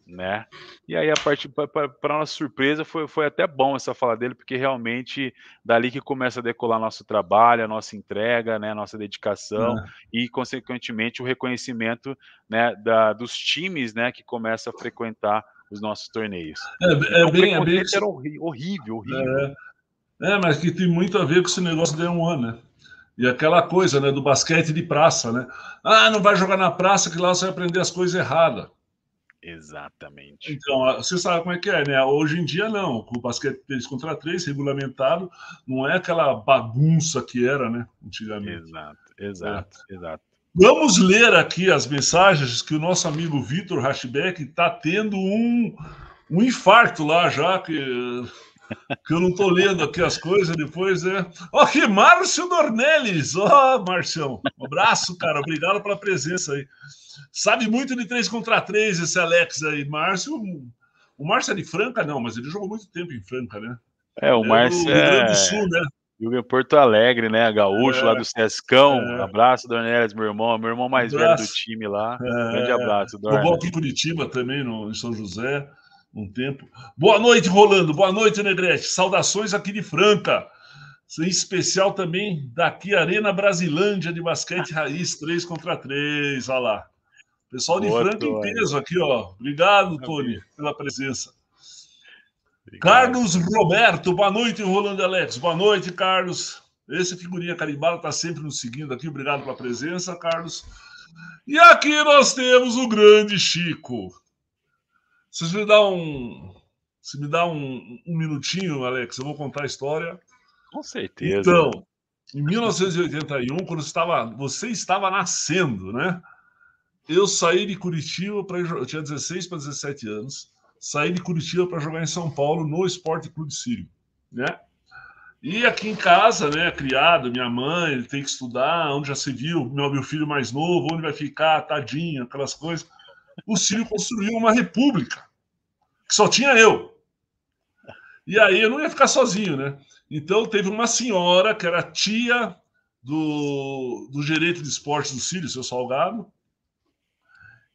né? E aí, a parte para nossa surpresa, foi, foi até bom essa fala dele, porque realmente dali que começa a decolar nosso trabalho, a nossa entrega, né, nossa dedicação ah. e, consequentemente, o reconhecimento né, da, dos times né, que começa a frequentar os nossos torneios. É, é então, bem, é bem... Era horrível, horrível. É, é, mas que tem muito a ver com esse negócio de um ano, né? E aquela coisa, né, do basquete de praça, né? Ah, não vai jogar na praça que lá você vai aprender as coisas erradas. Exatamente. Então, você sabe como é que é, né? Hoje em dia, não. O basquete 3 contra 3, regulamentado, não é aquela bagunça que era, né? Antigamente. Exato, exato, é. exato. Vamos ler aqui as mensagens que o nosso amigo Vitor Hashbeck está tendo um, um infarto lá já, que que eu não estou lendo aqui as coisas depois, né? Ó, oh, que Márcio Dornelles! Ó, oh, Marcião, um abraço, cara, obrigado pela presença aí. Sabe muito de 3 contra 3 esse Alex aí, Márcio. O Márcio é de Franca, não, mas ele jogou muito tempo em Franca, né? É, o é Márcio do Rio Grande do é Sul, né? Porto Alegre, né? Gaúcho é, lá do Sescão. É. Abraço, Dornelis, meu irmão, meu irmão mais velho do time lá. É, Grande abraço, Dornelis. Jogou aqui em Curitiba também, no, em São José um tempo. Boa noite, Rolando. Boa noite, Negrete. Saudações aqui de Franca. Em especial também daqui, Arena Brasilândia de basquete raiz, 3 contra 3. Olha lá. Pessoal de Boa, Franca em peso aqui, ó. Obrigado, Tony, pela presença. Obrigado. Carlos Roberto, boa noite, Rolando Alex. Boa noite, Carlos. Esse figurinha carimbada está sempre nos seguindo aqui. Obrigado pela presença, Carlos. E aqui nós temos o grande Chico. Se me dá um, se me dá um, um minutinho, Alex, eu vou contar a história. Com certeza. Então, em 1981, quando estava, você estava nascendo, né? Eu saí de Curitiba para eu tinha 16 para 17 anos. Saí de Curitiba para jogar em São Paulo no Esporte Clube Sírio, né? E aqui em casa, né, criado, minha mãe, ele tem que estudar, onde já se viu, meu, meu filho mais novo, onde vai ficar, tadinho, aquelas coisas o Círio construiu uma república, que só tinha eu. E aí eu não ia ficar sozinho, né? Então teve uma senhora que era tia do, do gerente de esportes do Círio, seu Salgado,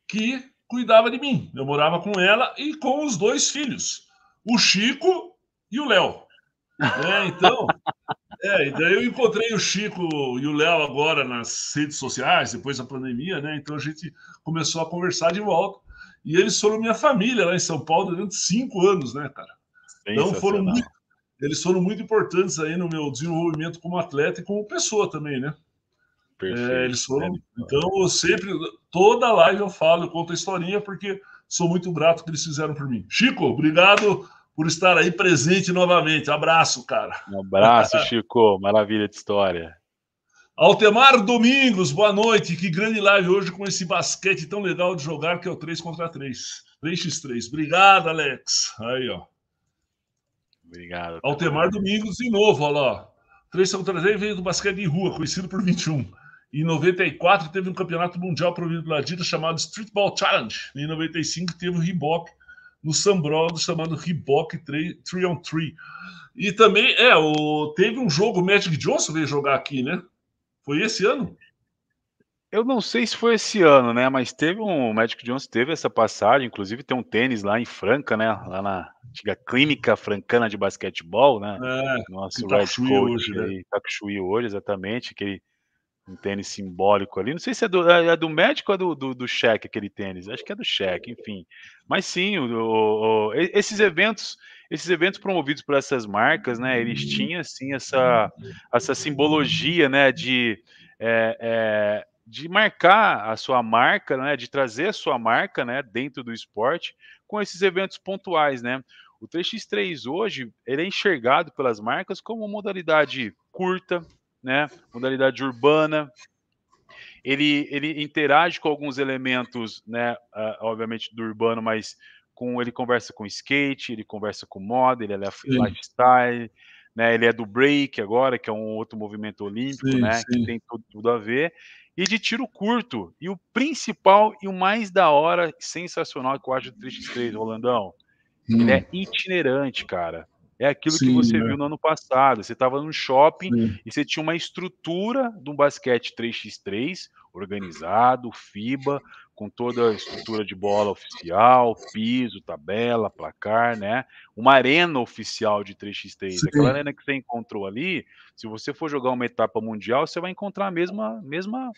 que cuidava de mim. Eu morava com ela e com os dois filhos, o Chico e o Léo. É, então, é, daí eu encontrei o Chico e o Léo agora nas redes sociais, depois da pandemia, né? Então a gente começou a conversar de volta. E eles foram minha família lá em São Paulo durante cinco anos, né, cara? Então foram muito, eles foram muito importantes aí no meu desenvolvimento como atleta e como pessoa também, né? Perfeito. É, eles foram. Então eu sempre, toda live eu falo, eu conto a historinha, porque sou muito grato que eles fizeram por mim. Chico, obrigado por estar aí presente novamente. Abraço, cara. Um abraço, Chico. Maravilha de história. Altemar Domingos, boa noite. Que grande live hoje com esse basquete tão legal de jogar que é o 3 contra 3. 3x3. Obrigado, Alex. Aí, ó. Obrigado. Altemar Domingos de novo, olha lá. 3 contra 3 veio do basquete de rua, conhecido por 21. Em 94 teve um campeonato mundial provido pela Adidas chamado Streetball Challenge. Em 95 teve o Reebok no Sambrodo chamado Reebok 3, on 3. E também, é, o, teve um jogo, o Magic Johnson veio jogar aqui, né? Foi esse ano? Eu não sei se foi esse ano, né? Mas teve um. O Magic Johnson teve essa passagem, inclusive tem um tênis lá em Franca, né? Lá na antiga clínica francana de basquetebol, né? É, Nosso Red Coach hoje, né? Takushui hoje, exatamente, que um tênis simbólico ali. Não sei se é do, é, é do médico ou é do, do, do cheque aquele tênis. Acho que é do cheque, enfim. Mas sim, o, o, o, esses eventos, esses eventos promovidos por essas marcas, né? Eles tinham assim essa, essa simbologia, né? De é, é, de marcar a sua marca, né, de trazer a sua marca, né, dentro do esporte com esses eventos pontuais, né? O 3x3 hoje ele é enxergado pelas marcas como uma modalidade curta, né? Modalidade urbana. Ele, ele interage com alguns elementos, né? Uh, obviamente do urbano, mas com ele conversa com skate, ele conversa com moda, ele é sim. lifestyle, né? Ele é do break agora, que é um outro movimento olímpico, sim, né? Sim. Que tem tudo, tudo a ver. E de tiro curto. E o principal e o mais da hora, sensacional, que eu acho do 3x3, Rolandão. Ele é hum. itinerante, cara. É aquilo Sim, que você né? viu no ano passado. Você estava no shopping Sim. e você tinha uma estrutura de um basquete 3x3, organizado, FIBA, com toda a estrutura de bola oficial, piso, tabela, placar, né? Uma arena oficial de 3x3. Sim. Aquela arena que você encontrou ali, se você for jogar uma etapa mundial, você vai encontrar a mesma, mesma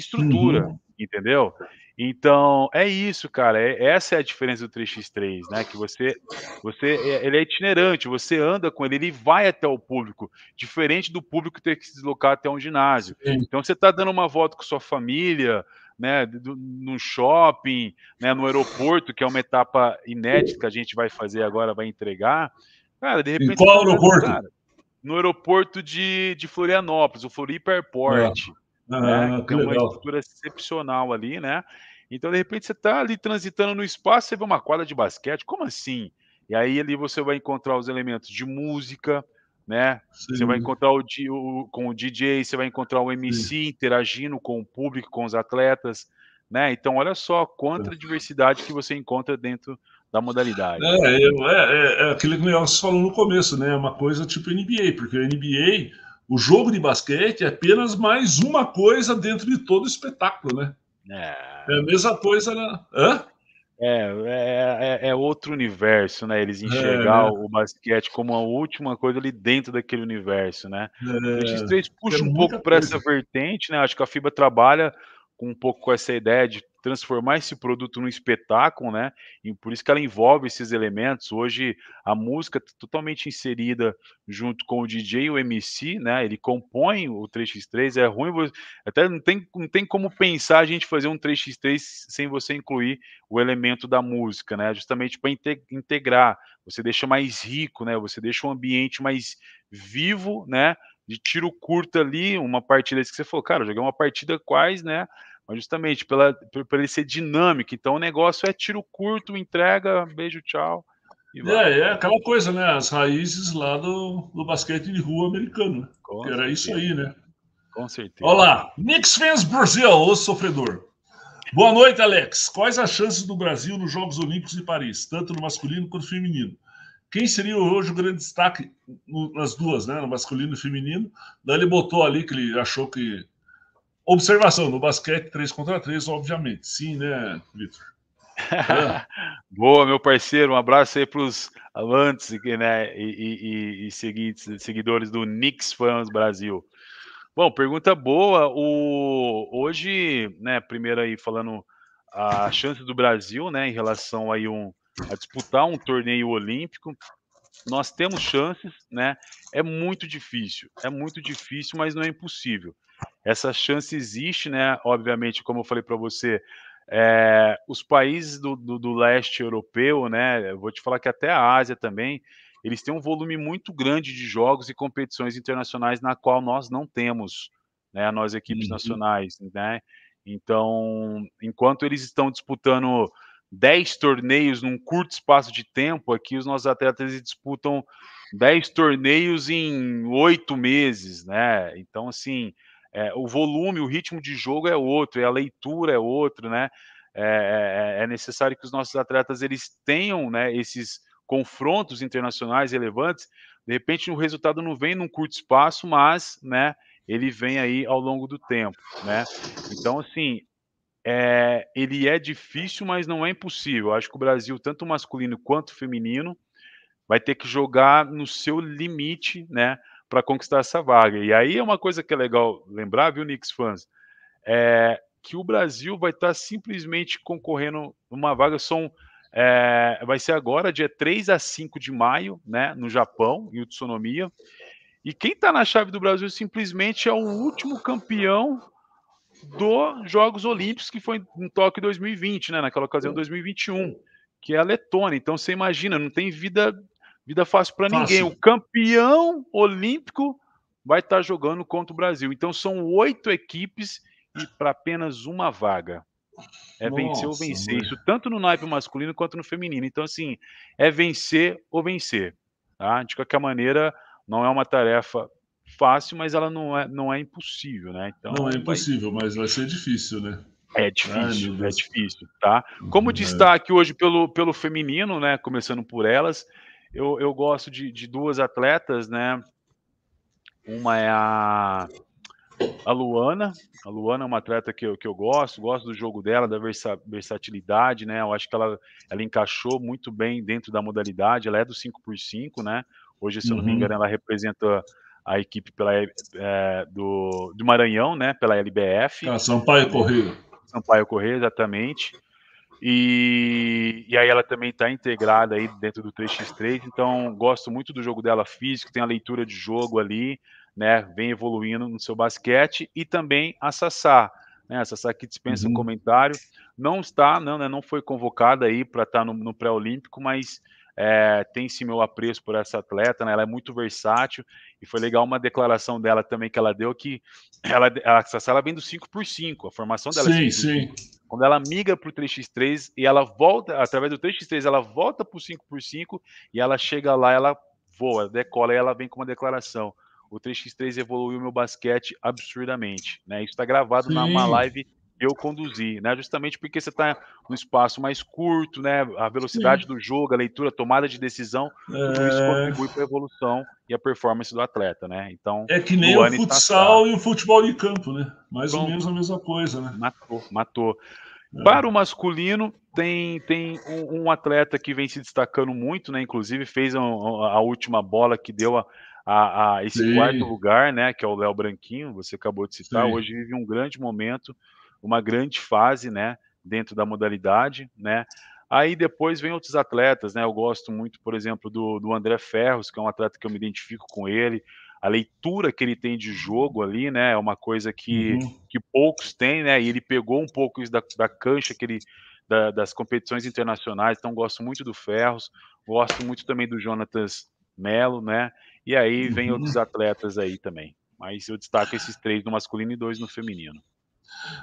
estrutura, uhum. entendeu? Então, é isso, cara. É, essa é a diferença do 3x3, né? Que você, você é, ele é itinerante, você anda com ele, ele vai até o público, diferente do público ter que se deslocar até um ginásio. Sim. Então, você está dando uma volta com sua família, né, no shopping, né, no aeroporto, que é uma etapa inédita que a gente vai fazer agora, vai entregar. Cara, de repente. Em qual tá aeroporto? Cara, no aeroporto de, de Florianópolis, o Floripa Airport. É. Né, ah, né? que, é uma estrutura excepcional ali, né? Então, de repente, você está ali transitando no espaço, você vê uma quadra de basquete, como assim? E aí ali você vai encontrar os elementos de música, né? Sim. Você vai encontrar o, o, com o DJ, você vai encontrar o MC Sim. interagindo com o público, com os atletas, né? Então, olha só quanta é. diversidade que você encontra dentro da modalidade. É, é, é, é aquilo que o Nelson falou no começo, né? É uma coisa tipo NBA, porque o NBA o jogo de basquete é apenas mais uma coisa dentro de todo o espetáculo, né? É, é a mesma coisa, né? Hã? É, é, é, é outro universo, né? Eles é, enxergar é, o basquete como a última coisa ali dentro daquele universo, né? o X3 puxa um pouco para essa vertente, né? Acho que a FIBA trabalha um pouco com essa ideia de transformar esse produto num espetáculo, né? E por isso que ela envolve esses elementos. Hoje a música tá totalmente inserida junto com o DJ e o MC, né? Ele compõe o 3x3. É ruim, até não tem, não tem como pensar a gente fazer um 3x3 sem você incluir o elemento da música, né? Justamente para integrar, você deixa mais rico, né? Você deixa um ambiente mais vivo, né? De tiro curto ali, uma partida que você falou, cara, joguei uma partida quase, né? mas justamente pela, por, por ele ser dinâmico. Então o negócio é tiro curto, entrega, beijo, tchau. É, é aquela coisa, né? As raízes lá do, do basquete de rua americano. Né? Era isso aí, né? Com certeza. Olá, Knicks fans Brasil, o sofredor. Boa noite, Alex. Quais as chances do Brasil nos Jogos Olímpicos de Paris, tanto no masculino quanto no feminino? Quem seria hoje o grande destaque nas duas, né? No masculino e feminino? Daí ele botou ali que ele achou que Observação, no basquete 3 contra 3, obviamente. Sim, né, Vitor? É. Boa, meu parceiro. Um abraço aí para os amantes né, e, e, e, seguidores do Knicks Fans Brasil. Bom, pergunta boa. O, hoje, né, primeiro aí falando a chance do Brasil, né, em relação aí um, a disputar um torneio olímpico. Nós temos chances, né? É muito difícil, é muito difícil, mas não é impossível. Essa chance existe, né? Obviamente, como eu falei para você, é, os países do, do, do, leste europeu, né? Eu vou te falar que até a Ásia também, eles têm um volume muito grande de jogos e competições internacionais na qual nós não temos, né? Nós equipes uhum. nacionais, né? Então, enquanto eles estão disputando 10 torneios num curto espaço de tempo, aqui os nossos atletas disputam 10 torneios em oito meses, né? Então, assim, é, o volume, o ritmo de jogo é outro, e a leitura é outro, né? É é, é, é, necessário que os nossos atletas eles tenham né, esses confrontos internacionais relevantes. De repente, o resultado não vem num curto espaço, mas né, ele vem aí ao longo do tempo. Né? Então, assim, é, ele é difícil, mas não é impossível. Eu acho que o Brasil, tanto masculino quanto feminino, vai ter que jogar no seu limite, né? para conquistar essa vaga. E aí é uma coisa que é legal lembrar, viu, Knicks fãs, é que o Brasil vai estar tá simplesmente concorrendo uma vaga, são é, vai ser agora, dia 3 a 5 de maio, né, no Japão, em Utsunomiya. E quem está na chave do Brasil simplesmente é o último campeão dos Jogos Olímpicos, que foi em Tóquio 2020, né, naquela ocasião 2021, é. que é a Letônia. Então você imagina, não tem vida Vida fácil para ninguém. O campeão olímpico vai estar tá jogando contra o Brasil. Então são oito equipes e para apenas uma vaga. É Nossa, vencer ou vencer. Mano. Isso tanto no naipe masculino quanto no feminino. Então, assim, é vencer ou vencer. Tá? De qualquer maneira, não é uma tarefa fácil, mas ela não é, não é impossível, né? Então, não é impossível, vai... mas vai ser difícil, né? É difícil, Ai, é difícil, tá? Como uhum, é. destaque hoje pelo, pelo feminino, né? Começando por elas, eu, eu gosto de, de duas atletas, né? Uma é a, a Luana. A Luana é uma atleta que eu, que eu gosto, gosto do jogo dela, da versa, versatilidade, né? Eu acho que ela, ela encaixou muito bem dentro da modalidade. Ela é do 5x5, né? Hoje, se eu não me uhum. engano, ela representa a equipe pela, é, do, do Maranhão, né? Pela LBF. Ah, Sampaio Correia. Sampaio Correia, exatamente. E, e aí ela também está integrada aí dentro do 3x3, então gosto muito do jogo dela físico, tem a leitura de jogo ali, né? Vem evoluindo no seu basquete e também a Sassá, né? A Sassá que dispensa uhum. um comentário, não está, não, né, não foi convocada aí para estar tá no, no pré-olímpico, mas é, tem sim meu apreço por essa atleta, né? Ela é muito versátil e foi legal uma declaração dela também que ela deu que ela, essa sala vem do 5x5, a formação dela é sim, é 5x5. Sim. Quando ela migra para o 3x3 e ela volta, através do 3x3, ela volta para o 5x5 e ela chega lá, ela voa, decola e ela vem com uma declaração. O 3x3 evoluiu meu basquete absurdamente, né? Isso está gravado sim. numa live eu conduzir, né? Justamente porque você está no espaço mais curto, né? A velocidade do jogo, a leitura, a tomada de decisão, tudo isso é. contribui para a evolução e a performance do atleta, né? Então é que nem o, o tá futsal tá... e o futebol de campo, né? Mais ou menos a mesma coisa, né? Matou, matou. É. Para o masculino, tem, tem um, um, atleta que vem se destacando muito, né? Inclusive fez a, a última bola que deu a, a, a esse Sim. quarto lugar, né? Que é o Léo Branquinho, você acabou de citar. Sim. Hoje vive um grande momento uma grande fase, né, dentro da modalidade, né? Aí depois vem outros atletas, né? Eu gosto muito, por exemplo, do, do André Ferros, que é um atleta que eu me identifico com ele. A leitura que ele tem de jogo ali, né? É uma coisa que, uhum. que poucos têm, né? E ele pegou um pouco isso da, da cancha que ele, da, das competições internacionais. Então, gosto muito do Ferros, gosto muito também do Jonathan Melo, né? E aí vem uhum. outros atletas aí também. Mas eu destaco esses três no masculino e dois no feminino.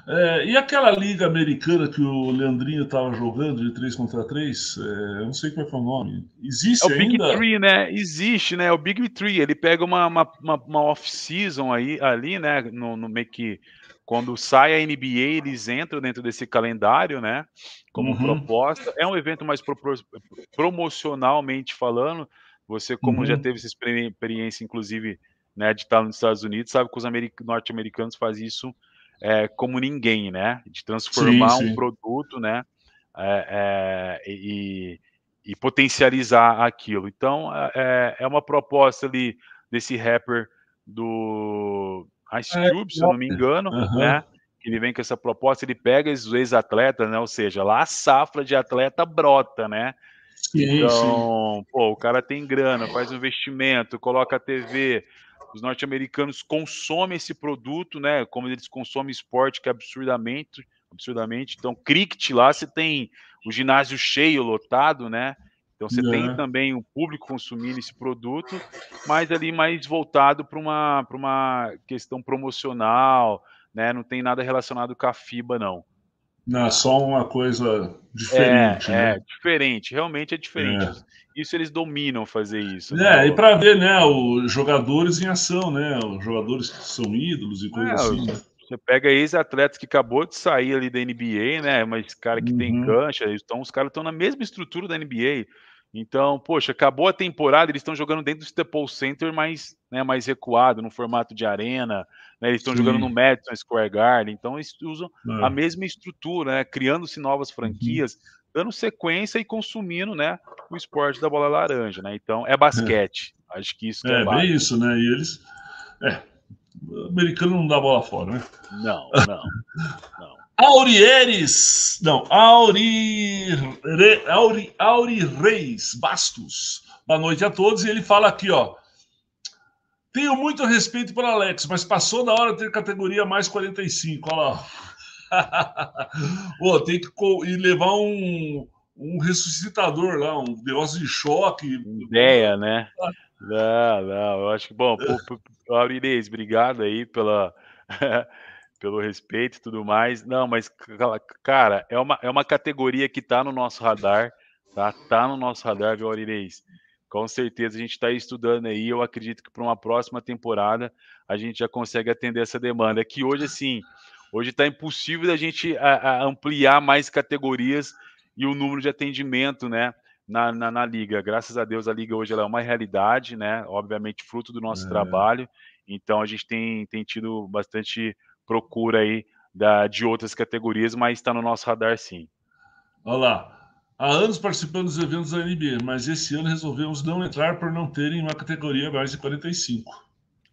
É, e aquela liga americana que o Leandrinho estava jogando de 3 contra 3, é, eu não sei qual é o nome. Existe ainda? É o Big Three, né? Existe, né? É o Big Three. Ele pega uma, uma, uma off-season aí, ali, né? No, no meio que. Quando sai a NBA, eles entram dentro desse calendário, né? Como uhum. proposta. É um evento mais pro, promocionalmente falando. Você, como uhum. já teve essa experiência, inclusive, né, de estar nos Estados Unidos, sabe que os norte-americanos fazem isso é, como ninguém, né? De transformar sim, sim. um produto, né? É, é, e, e, potencializar aquilo. Então, é, é, é uma proposta ali desse rapper do Ice é, Cube, se eu não me engano, né? Ele vem com essa proposta, ele pega os ex-atletas, né? Ou seja, lá a safra de atleta brota, né? Sim, então, pô, o cara tem grana, faz um investimento, coloca a TV, os norte-americanos consomem esse produto, né? Como eles consomem esporte que é absurdamente, absurdamente. Então, cricket lá você tem o ginásio cheio, lotado, né? Então você é. tem né. também o público consumindo esse produto, mas ali mais voltado para uma, uma questão promocional, né? Não tem nada relacionado com a FIBA, não. Não, é só uma coisa diferente. É, é né? é diferente, realmente é diferente. É. Isso eles dominam fazer isso. Né? É, né? e para ver, né, os jogadores em ação, né? Os jogadores que são ídolos e coisas é, assim. Né? Você pega ex-atletas que acabou de sair ali da NBA, né? Mas cara que uhum. tem cancha, então os caras estão na mesma estrutura da NBA. Então, poxa, acabou a temporada, eles estão jogando dentro do Staples Center, mas né, mais recuado, no formato de arena. Né, eles estão jogando no Madison Square Garden. Então, eles usam a é. mesma estrutura, né, criando-se novas uhum. franquias, uhum. dando sequência e consumindo né, o esporte da bola laranja. Né? Então, é basquete. É. Acho que isso que é, é bem isso, né? E eles. É, o americano não dá bola fora, né? Não, não. não. Aurieres, não, Auri, Auri, Auri Reis Bastos. Boa noite a todos. E ele fala aqui, ó. Tenho muito respeito por Alex, mas passou da hora de ter categoria mais 45. Olha lá. Pô, tem que e levar um, um ressuscitador lá, um negócio de choque. Ideia, né? Não, não, eu acho que, bom, Aurinês, obrigado aí pela. pelo respeito e tudo mais. Não, mas, cara, é uma, é uma categoria que está no nosso radar, tá? Tá no nosso radar, viu, Orireis? Com certeza a gente está estudando aí. Eu acredito que para uma próxima temporada a gente já consegue atender essa demanda. É que hoje, assim, hoje está impossível da gente a, a ampliar mais categorias e o número de atendimento, né? Na, na, na, liga. Graças a Deus a liga hoje é uma realidade, né? Obviamente fruto do nosso é. trabalho. Então a gente tem, tem tido bastante procura aí da, de outras categorias, mas está no nosso radar sim. Olá. Há anos participando dos eventos da NBA, mas esse ano resolvemos não entrar por não terem uma categoria mais de 45.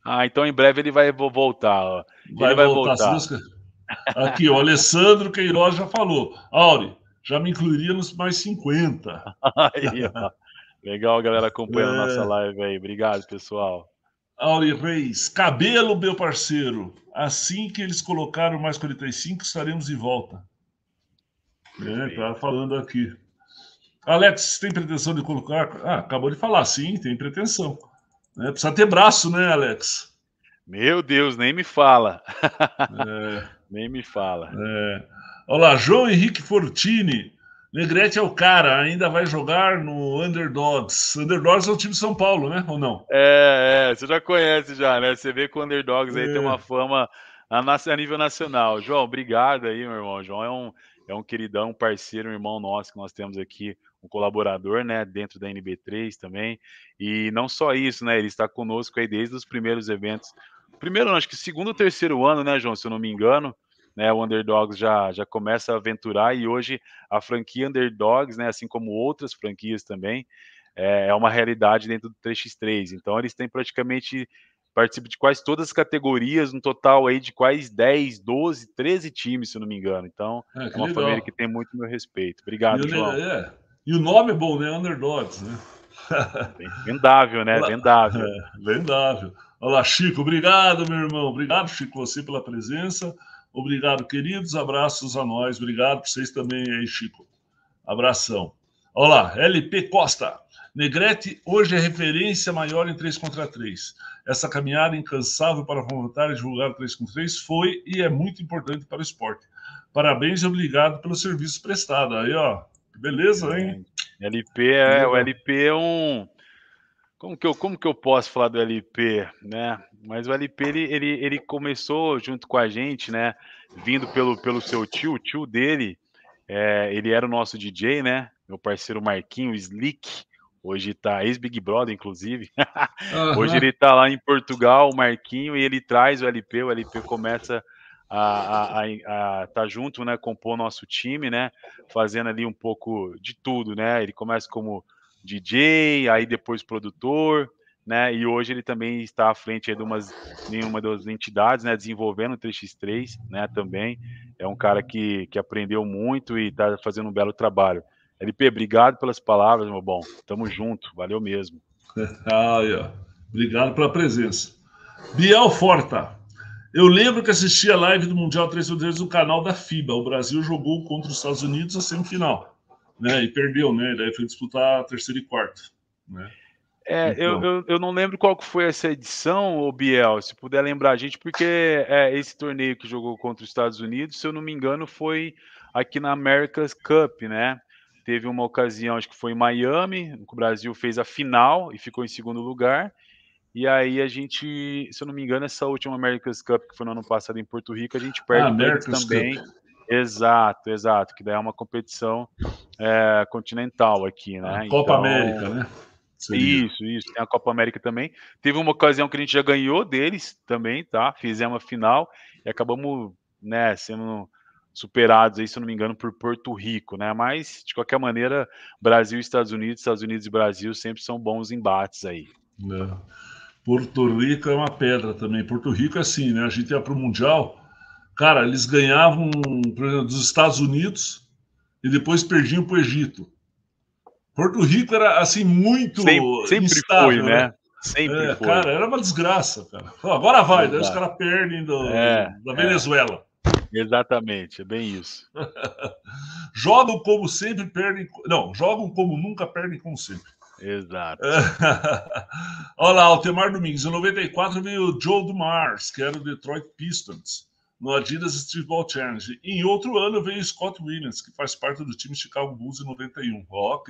Ah, então em breve ele vai voltar. Ele Vai, vai, voltar. voltar. Aqui, o Alessandro Queiroz já falou. Auri, já me incluiria nos mais 50. aí, Legal, galera, acompanhando a é... nossa live aí. Obrigado, pessoal. Auri Reis, cabelo, meu parceiro. Assim que eles colocaram mais 45, estaremos de volta. É, tá falando aqui. Alex, tem pretensão de colocar? Ah, acabou de falar, sim, tem pretensão. É, precisa ter braço, né, Alex? Meu Deus, nem me fala. É. nem me fala. É. Olha lá, João Henrique Fortini. Negrete é o cara, ainda vai jogar no Underdogs. Underdogs é o time de São Paulo, né? Ou não? É, é, você já conhece já, né? Você vê que o Underdogs é. aí tem é. uma fama a, a, nível nacional. João, obrigado aí, meu irmão. João é um, é um queridão, um parceiro, um irmão nosso que nós temos aqui, um colaborador, né? Dentro da NB3 também. E não só isso, né? Ele está conosco aí desde os primeiros eventos. Primeiro, acho que segundo ou terceiro ano, né, João? Se eu não me engano né, o Underdogs já, já começa a aventurar e hoje a franquia Underdogs, né, assim como outras franquias também, é, é uma realidade dentro do 3x3. Então eles têm praticamente participa de quase todas as categorias, um total aí de quase 10, 12, 13 times, se não me engano. Então, ah, é, é uma legal. família que tem muito meu respeito. Obrigado, e João. É. E o nome é bom, né? Underdogs, né? Vendável, né? Vendável. É, vendável. Olha lá, Chico, obrigado, meu irmão. Obrigado, Chico, você pela presença. Obrigado, queridos. Abraços a nós. Obrigado para vocês também aí, Chico. Abração. Olá, LP Costa. Negrete hoje é referência maior em 3 contra 3. Essa caminhada incansável para fomentar e divulgar o 3 contra 3 foi e é muito importante para o esporte. Parabéns e obrigado pelo serviço prestado. Aí, ó, beleza, hein? É, LP é, o LP é um como que eu, como que eu posso falar do LP, né? Mas o LP ele, ele, ele começou junto com a gente, né? Vindo pelo, pelo seu tio, o tio dele, é, ele era o nosso DJ, né? Meu parceiro Marquinho Slick. Hoje tá ex-Big Brother, inclusive. Uhum. Hoje ele tá lá em Portugal, o Marquinho, e ele traz o LP. O LP começa a, a, a, a tá junto, né? Compor nosso time, né? Fazendo ali um pouco de tudo, né? Ele começa como DJ, aí depois produtor, né? E hoje ele também está à frente de umas, nenhuma uma das entidades, né? Desenvolvendo o 3x3, né? Também é um cara que, que aprendeu muito e está fazendo um belo trabalho. LP, obrigado pelas palavras, meu bom. Tamo junto, valeu mesmo. ah, Obrigado pela presença. Biel Forta. Eu lembro que assisti a live do Mundial 3 x 3 no canal da FIBA. O Brasil jogou contra os Estados Unidos a semifinal né? E perdeu, né? Daí foi disputar a terceira e quarta, né? É, então. eu, eu, eu, não lembro qual que foi essa edição, o Biel, se puder lembrar a gente, porque é, esse torneio que jogou contra os Estados Unidos, se eu não me engano, foi aqui na America's Cup, né? Teve uma ocasião, acho que foi em Miami, o Brasil fez a final e ficou em segundo lugar. E aí a gente, se eu não me engano, essa última America's Cup que foi no ano passado em Porto Rico, a gente perde ah, também. Cup. Exato, exato, que daí é uma competição é, continental aqui, né? É, Copa então, América, né? Seria. Isso, isso, tem a Copa América também. Teve uma ocasião que a gente já ganhou deles também, tá? Fizemos a final e acabamos, né, sendo superados aí, se eu não me engano, por Porto Rico, né? Mas, de qualquer maneira, Brasil e Estados Unidos, Estados Unidos e Brasil sempre são bons embates aí. É. Porto Rico é uma pedra também. Porto Rico é assim, né? A gente ia para o Mundial, Cara, eles ganhavam, por exemplo, dos Estados Unidos e depois perdiam para o Egito. Porto Rico era, assim, muito. Sempre, sempre instável, foi, né? né? Sempre é, foi. Cara, era uma desgraça, cara. Agora vai, Exato. daí os caras perdem do, é, é. da Venezuela. É. Exatamente, é bem isso. jogam como sempre, perdem. Não, jogam como nunca, perdem como sempre. Exato. Olha lá, Altemar Domingos. Em 94 veio o Joe do Mars, que era o Detroit Pistons no Adidas Streetball Challenge. E em outro ano veio Scott Williams, que faz parte do time Chicago Bulls em 91. Ó,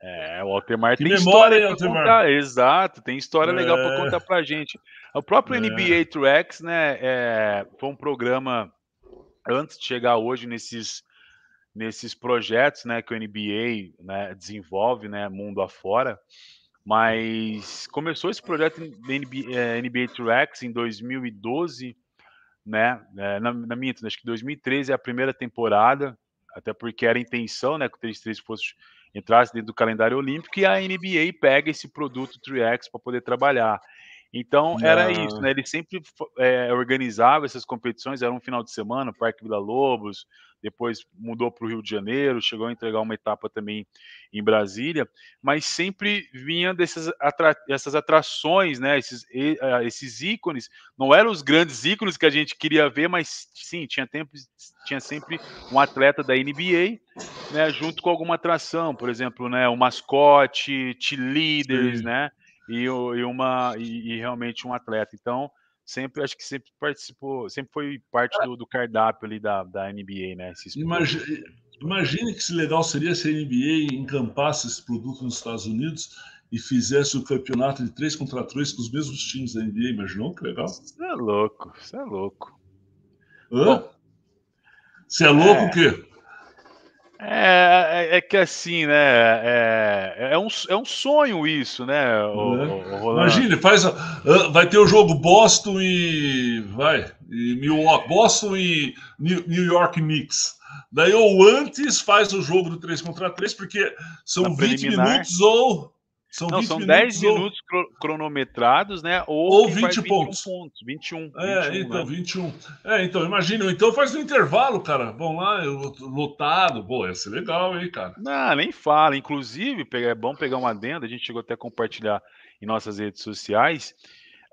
É, o Altemar que tem memória, história para contar. Exato, tem história é... legal para contar para gente. O próprio é... NBA Tracks, né, é, foi um programa antes de chegar hoje nesses nesses projetos, né, que o NBA né, desenvolve, né, mundo afora. Mas começou esse projeto NBA, é, NBA Tracks em 2012 né? Eh, na, na minha, acho que 2013 é a primeira temporada, até porque era a intenção, né, que o 33 fosse entrasse dentro do calendário olímpico e a NBA pega esse produto 3X para poder trabalhar. Então Não. era isso, né? Ele sempre é, organizava essas competições, era um final de semana, Parque Vila Lobos, depois mudou para o Rio de Janeiro, chegou a entregar uma etapa também em Brasília, mas sempre vinha dessas atra essas atrações, né? Esses, eh, esses ícones, não eram os grandes ícones que a gente queria ver, mas sim, tinha, tempo, tinha sempre um atleta da NBA, né? Junto com alguma atração, por exemplo, né? O mascote, te líderes, né? E, e, uma e, e, realmente um atleta. Então sempre, acho que sempre participou, sempre foi parte ah. do, do cardápio ali da, da NBA, né? imagina que se legal seria se a NBA encampasse esse produto nos Estados Unidos e fizesse o campeonato de 3 contra 3 com os mesmos times da NBA, imaginou que legal? Você é louco, você é louco. Hã? Você é louco é... o quê? É é, é, é que assim, né? É, é, é, um, é um sonho isso, né? O, é. o Imagine, faz, ah, vai ter o jogo Boston e. Vai, e Milwaukee, Boston e New York Knicks. Daí ou antes faz o jogo do 3 contra 3, porque são Na 20 preliminar. minutos ou são, não, são 10 minutos ou... cronometrados, né? Ou, ou 20 pontos. pontos. 21. É, 21, né? então, né? 21. É, então, imagina, então faz um intervalo, cara. Vão lá, lotado. Pô, ia ser legal, aí, cara. Não, nem fala. Inclusive, é bom pegar uma adenda, a gente chegou até a compartilhar em nossas redes sociais.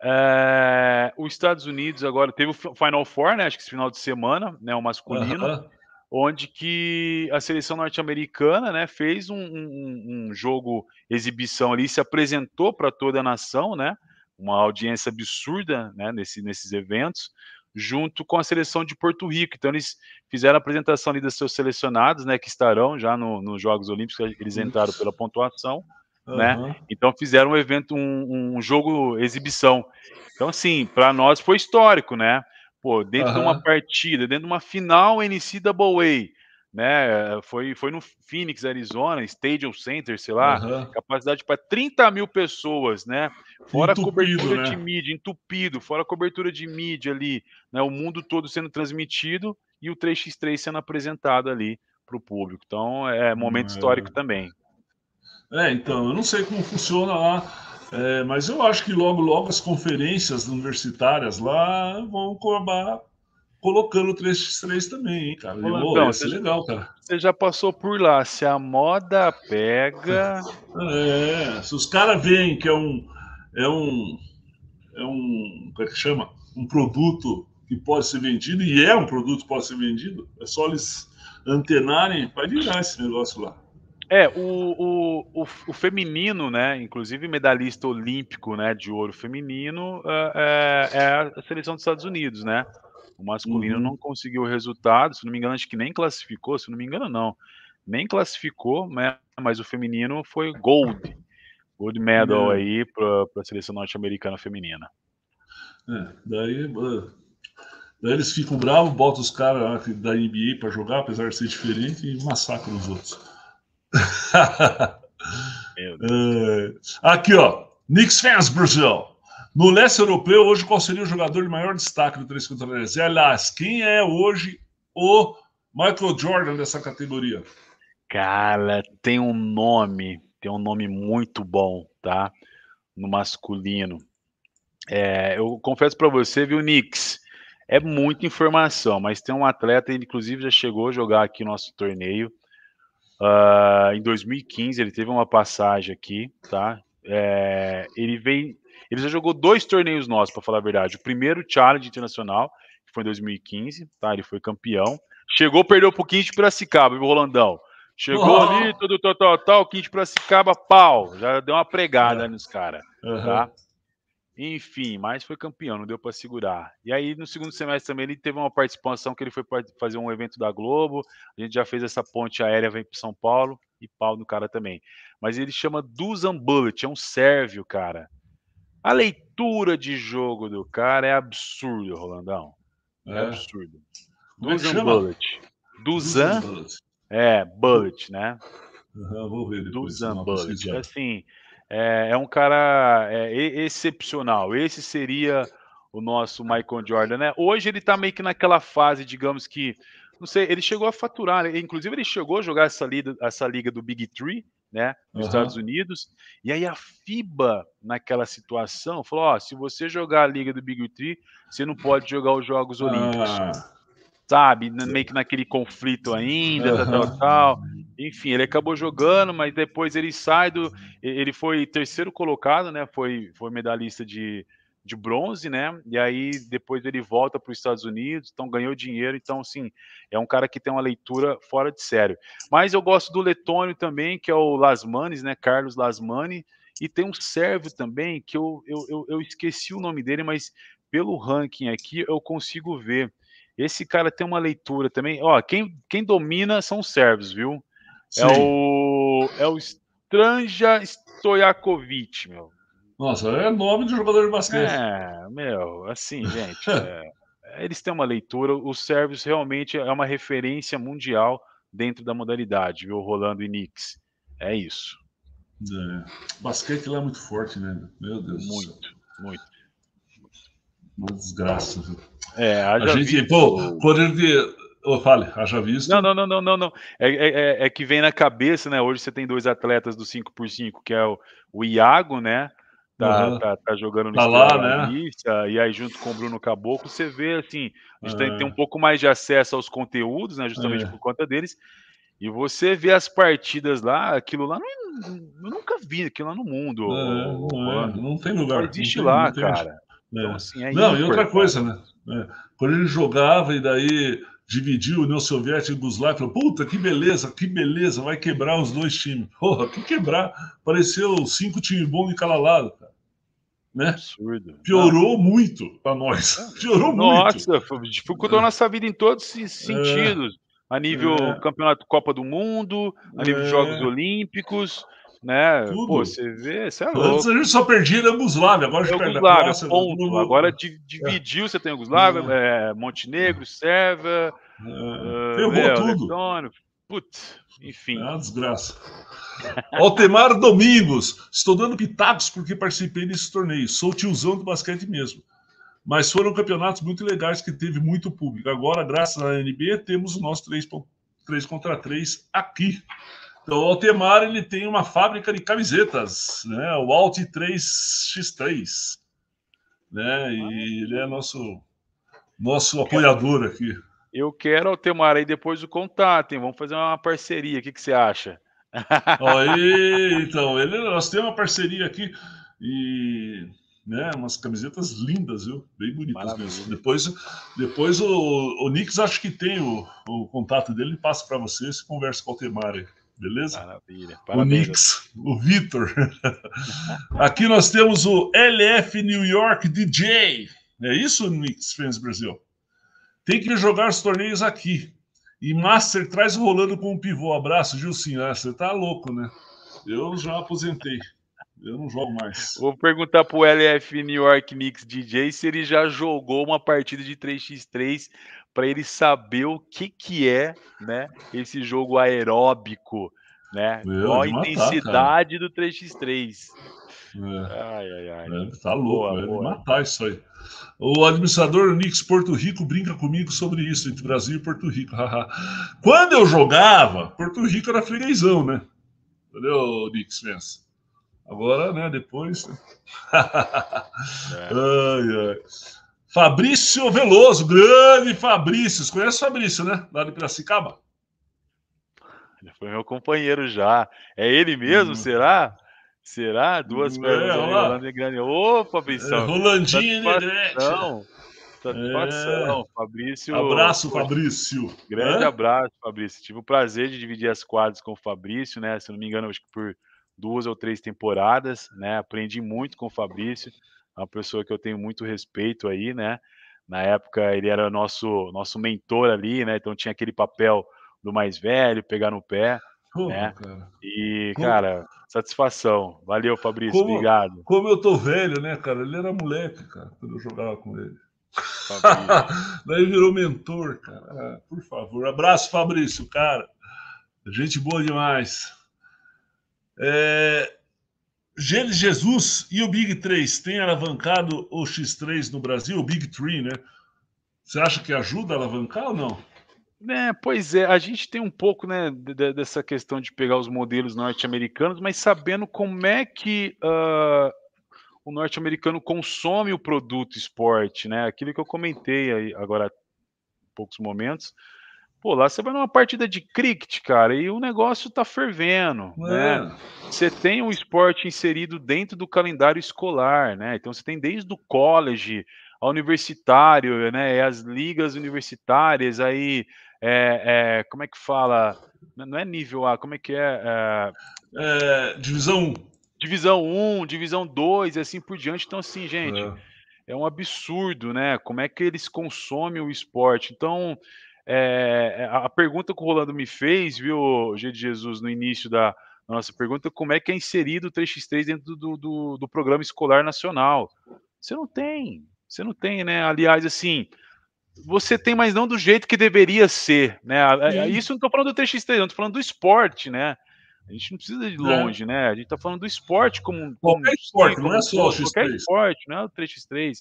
É, os Estados Unidos agora teve o Final Four, né? Acho que esse final de semana, né? O masculino. Uh -huh onde que a seleção norte-americana né, fez um, um, um, jogo exibição ali, se apresentou para toda a nação, né, uma audiência absurda né, nesse, nesses eventos, junto com a seleção de Porto Rico. Então eles fizeram a apresentação ali dos seus selecionados, né, que estarão já no, nos Jogos Olímpicos, eles entraram pela pontuação, uhum. né? Então fizeram um evento, um, um jogo exibição. Então assim, para nós foi histórico, né? Pô, dentro uhum. de uma partida, dentro de uma final NCAA, né? Foi, foi no Phoenix, Arizona, Stadium Center, sei lá, uhum. capacidade para 30 mil pessoas, né? Fora entupido, cobertura né? de mídia, entupido, fora cobertura de mídia ali, né? O mundo todo sendo transmitido e o 3x3 sendo apresentado ali para o público. Então é momento histórico é. também. É, então, eu não sei como funciona lá é, mas eu acho que logo, logo as conferências universitárias lá vão acabar colocando o 3x3 também, hein, cara. Olá, então, é legal, cara. Você já passou por lá. Se a moda pega. É, se os caras veem que é um. É um. É um. Como é que chama? Um produto que pode ser vendido, e é um produto que pode ser vendido, é só eles antenarem, vai virar esse negócio lá. É, o, o, o, o, feminino, né, inclusive medalhista olímpico né, de ouro feminino, ah, é, é a seleção dos Estados Unidos, né? O masculino uhum. não conseguiu o resultado, se não me engano, acho que nem classificou, se não me engano, não. Nem classificou, né, mas o feminino foi gold. Gold medal é. aí para a seleção norte-americana feminina. É, daí, ah, daí eles ficam bravos, botam os caras da NBA para jogar, apesar de ser diferente, e massacram os outros. É. Aqui, ó. Knicks fans, Brasil. No leste europeu, hoje, qual seria o jogador de maior destaque do 3 contra 3? Aliás, quem é hoje o Michael Jordan dessa categoria? Cara, tem um nome, tem um nome muito bom, tá? No masculino. É, eu confesso para você, viu, Knicks? É muita informação, mas tem um atleta, inclusive já chegou a jogar aqui no nosso torneio, Uh, em 2015 ele teve uma passagem aqui, tá? É, ele vem, ele já jogou dois torneios nossos, para falar a verdade. O primeiro Challenge Internacional, que foi em 2015, tá? Ele foi campeão. Chegou, perdeu pro 15 de Piracicaba, viu, Rolandão? Chegou ali, tudo tal, tal, tal, 15 de Piracicaba, pau. Já deu uma pregada é. nos caras, uhum. tá? Enfim, mas foi campeão, não deu para segurar. E aí, no segundo semestre também, ele teve uma participação que ele foi fazer um evento da Globo. A gente já fez essa ponte aérea, vem para São Paulo e pau no cara também. Mas ele chama Dusan Bullet, é um sérvio, cara. A leitura de jogo do cara é absurdo, Rolandão. É, é. absurdo. É Dusan Bullet. Dusan? Bullet. É, Bullet, né? Uhum, vou ver depois. Dusan Bullet. Assim, é, é um cara é, excepcional. Esse seria o nosso Michael Jordan, né? Hoje ele tá meio que naquela fase, digamos que, não sei, ele chegou a faturar, né? inclusive ele chegou a jogar essa liga, essa liga do Big Three, né, nos uhum. Estados Unidos, e aí a FIBA, naquela situação, falou, ó, se você jogar a liga do Big Three, você não pode jogar os Jogos Olímpicos. Ah sabe, meio que naquele conflito ainda, uhum. tal, tal. Enfim, ele acabou jogando, mas depois ele sai do. Ele foi terceiro colocado, né? Foi, foi medalhista de, de bronze, né? E aí depois ele volta para os Estados Unidos, então ganhou dinheiro. Então, assim, é um cara que tem uma leitura fora de sério. Mas eu gosto do Letônio também, que é o Lasmanes, né? Carlos Lasmani. E tem um sérvio também, que eu, eu, eu, eu esqueci o nome dele, mas pelo ranking aqui eu consigo ver esse cara tem uma leitura também. Ó, quem, quem domina são os sérvios, viu? É Sim. É o, é o Stranja Stojakovic, meu. Nossa, é nome de jogador de basquete. É, meu, assim, gente. é, eles têm uma leitura. Os sérvios realmente é uma referência mundial dentro da modalidade, viu, Rolando e Knicks É isso. É. Basquete lá é muito forte, né? Meu Deus. Muito, muito. Uma desgraça, viu? É, a gente, visto... pô, poder de. Oh, fale, haja visto. Não, não, não, não, não. não. É, é, é, é, que vem na cabeça, né? Hoje você tem dois atletas do 5x5, que é o, o Iago, né? Tá, uhum. tá, tá, jogando no tá lá, né? Lista, e aí junto com o Bruno Caboclo, você vê assim, a gente é. tem, tem, um pouco mais de acesso aos conteúdos, né? Justamente é. por conta deles. E você vê as partidas lá, aquilo lá, não, eu nunca vi aquilo lá no mundo. É, é não não, não, tem lugar. Não existe não tem, lá, tem, cara. É. Então, assim, Não, e outra coisa, né? É, quando ele jogava e daí dividiu a União Soviética e Yugoslávia, falou, puta, que beleza, que beleza, vai quebrar os dois times. Porra, que quebrar? Pareceu cinco times bons encalalados, cara. Né? Absurdo. Piorou ah. muito pra nós. Piorou nossa, muito. Nossa, dificultou é. nossa vida em todos os é. sentidos. É. A nível é. campeonato Copa do Mundo, a nível Jogos Olímpicos, né? Tudo. Pô, você vê, você é louco. Antes a gente só perdia na Yugoslávia, agora a gente perde Nossa, ponto. No... Agora é. dividiu, é. você tem Yugoslávia, é. é, Montenegro, Sérvia, é. Ah, Ferrou é, tudo. Letônio, putz, enfim. Ah, desgraça. Altemar Domingos, estou dando pitacos porque participei desses torneios. Sou tiozão do basquete mesmo. Mas foram campeonatos muito legais que teve muito público. Agora, graças à NB, temos o nosso 3, 3 contra 3 aqui. Então, o Altemar ele tem uma fábrica de camisetas, né? O Alt 3x3, né? E ele é nosso nosso apoiador aqui. Eu quero Altemar aí depois o contato, hein? Vamos fazer uma parceria. O que, que você acha? Aí, então, ele, nós temos uma parceria aqui e né, umas camisetas lindas, viu? Bem bonitas Maravilha. mesmo. Depois, depois o, o Nix acho que tem o, o contato dele, passa para você e conversa com o Altemar aí. Beleza? Maravilha. Parabéns. O Nix, o Vitor. Aqui nós temos o LF New York DJ. É isso, Nix Fans Brasil? Tem que jogar os torneios aqui. E Master traz rolando com um pivô. Abraço, Gilcinho. Ah, você tá louco, né? Eu já aposentei. Eu não jogo mais. Vou perguntar pro LF New York Knicks DJ se ele já jogou uma partida de 3x3 para ele saber o que, que é né, esse jogo aeróbico, né? Meu, é, qual a intensidade matar, do 3x3. É. Ai, ai, ai. É, tá louco, boa, é boa. matar isso aí. O administrador Nix Porto Rico brinca comigo sobre isso, entre Brasil e Porto Rico. Quando eu jogava, Porto Rico era freguesão, né? Entendeu, Nix Mensa? Agora, né, depois. é. ai, ai. Fabrício Veloso, grande Fabrício. Você conhece o Fabrício, né? Lá de Piracicaba. Ele foi meu companheiro já. É ele mesmo, hum. será? Será? Duas é, pernas é, Grande. Ô, Fabrição. É, Rolandinho Não. Satisfação, é. Fabrício. Abraço, Fabrício. Grande é? abraço, Fabrício. Tive o prazer de dividir as quadras com o Fabrício, né? Se não me engano, acho que por duas ou três temporadas, né? Aprendi muito com o Fabrício. É uma pessoa que eu tenho muito respeito aí, né? Na época ele era nosso nosso mentor ali, né? Então tinha aquele papel do mais velho, pegar no pé, Pô, né? Cara. E como... cara, satisfação. Valeu, Fabrício, como, obrigado. Como eu tô velho, né, cara? Ele era moleque, cara, quando eu jogava com ele. Daí virou mentor, cara. Ah, por favor, abraço, Fabrício, cara. Gente boa demais. É, Jesus e o Big 3 têm alavancado o X3 no Brasil, o Big 3, né? Você acha que ajuda a alavancar ou não? É, pois é, a gente tem um pouco né, dessa questão de pegar os modelos norte-americanos, mas sabendo como é que uh, o norte-americano consome o produto esporte, né? Aquilo que eu comentei aí agora há poucos momentos, Pô, lá você vai numa partida de cricket, cara, e o negócio tá fervendo, né? É. Você tem um esporte inserido dentro do calendário escolar, né? Então você tem desde o college ao universitário, né? As ligas universitárias, aí, é, é, como é que fala? Não é nível A, como é que é? é, é divisão 1. Divisão 1, divisão 2 e assim por diante. Então, assim, gente, é um absurdo, né? Como é que eles consomem o esporte? Então, é, é a pergunta que o Rolando me fez, viu, G de Jesus, no início da nossa pergunta, como é que é inserido o 3x3 dentro do, do, do programa escolar nacional? Você não tem, você não tem, né? Aliás, assim, você tem, mas não do jeito que deveria ser, né? É, isso não estou falando do 3x3, não, estou falando do esporte, né? A gente não precisa de né. longe, é. né? A gente está falando do esporte como um. Qualquer esporte, como, não é só o X3. Qualquer esporte, não é o 3x3.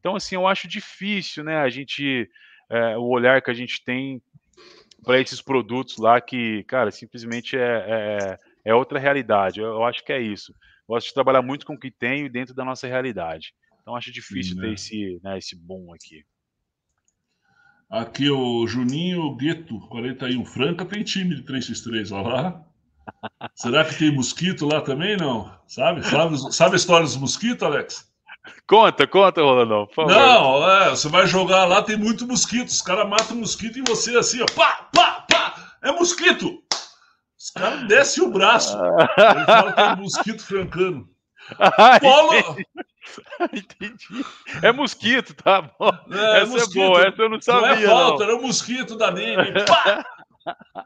Então, assim, eu acho difícil, né? A gente é, o olhar que a gente tem para esses produtos lá que, cara, simplesmente é, é, é outra realidade. Eu, eu, acho que é isso. Gosto de trabalhar muito com o que tenho dentro da nossa realidade. Então acho difícil Sim, ter né. esse, né, esse bom aqui. Aqui é o Juninho Gueto, 41 Franca, tem time de 3x3, olha lá. Será que tem mosquito lá também? Não. Sabe? Sabe, sabe a história dos mosquitos, Alex? Conta, conta, Rolandão, por favor. Não, é, você vai jogar lá, tem muito mosquito. Os caras matam mosquito e você assim, ó, pá, pá, pá, é mosquito. Os caras descem o braço. Ele fala que é mosquito francano. Ah, Polo... Entendi. É mosquito, tá bom. É, é essa mosquito. é boa, essa eu não é sabia. Não é falta, não. era o mosquito da Nene. Pá!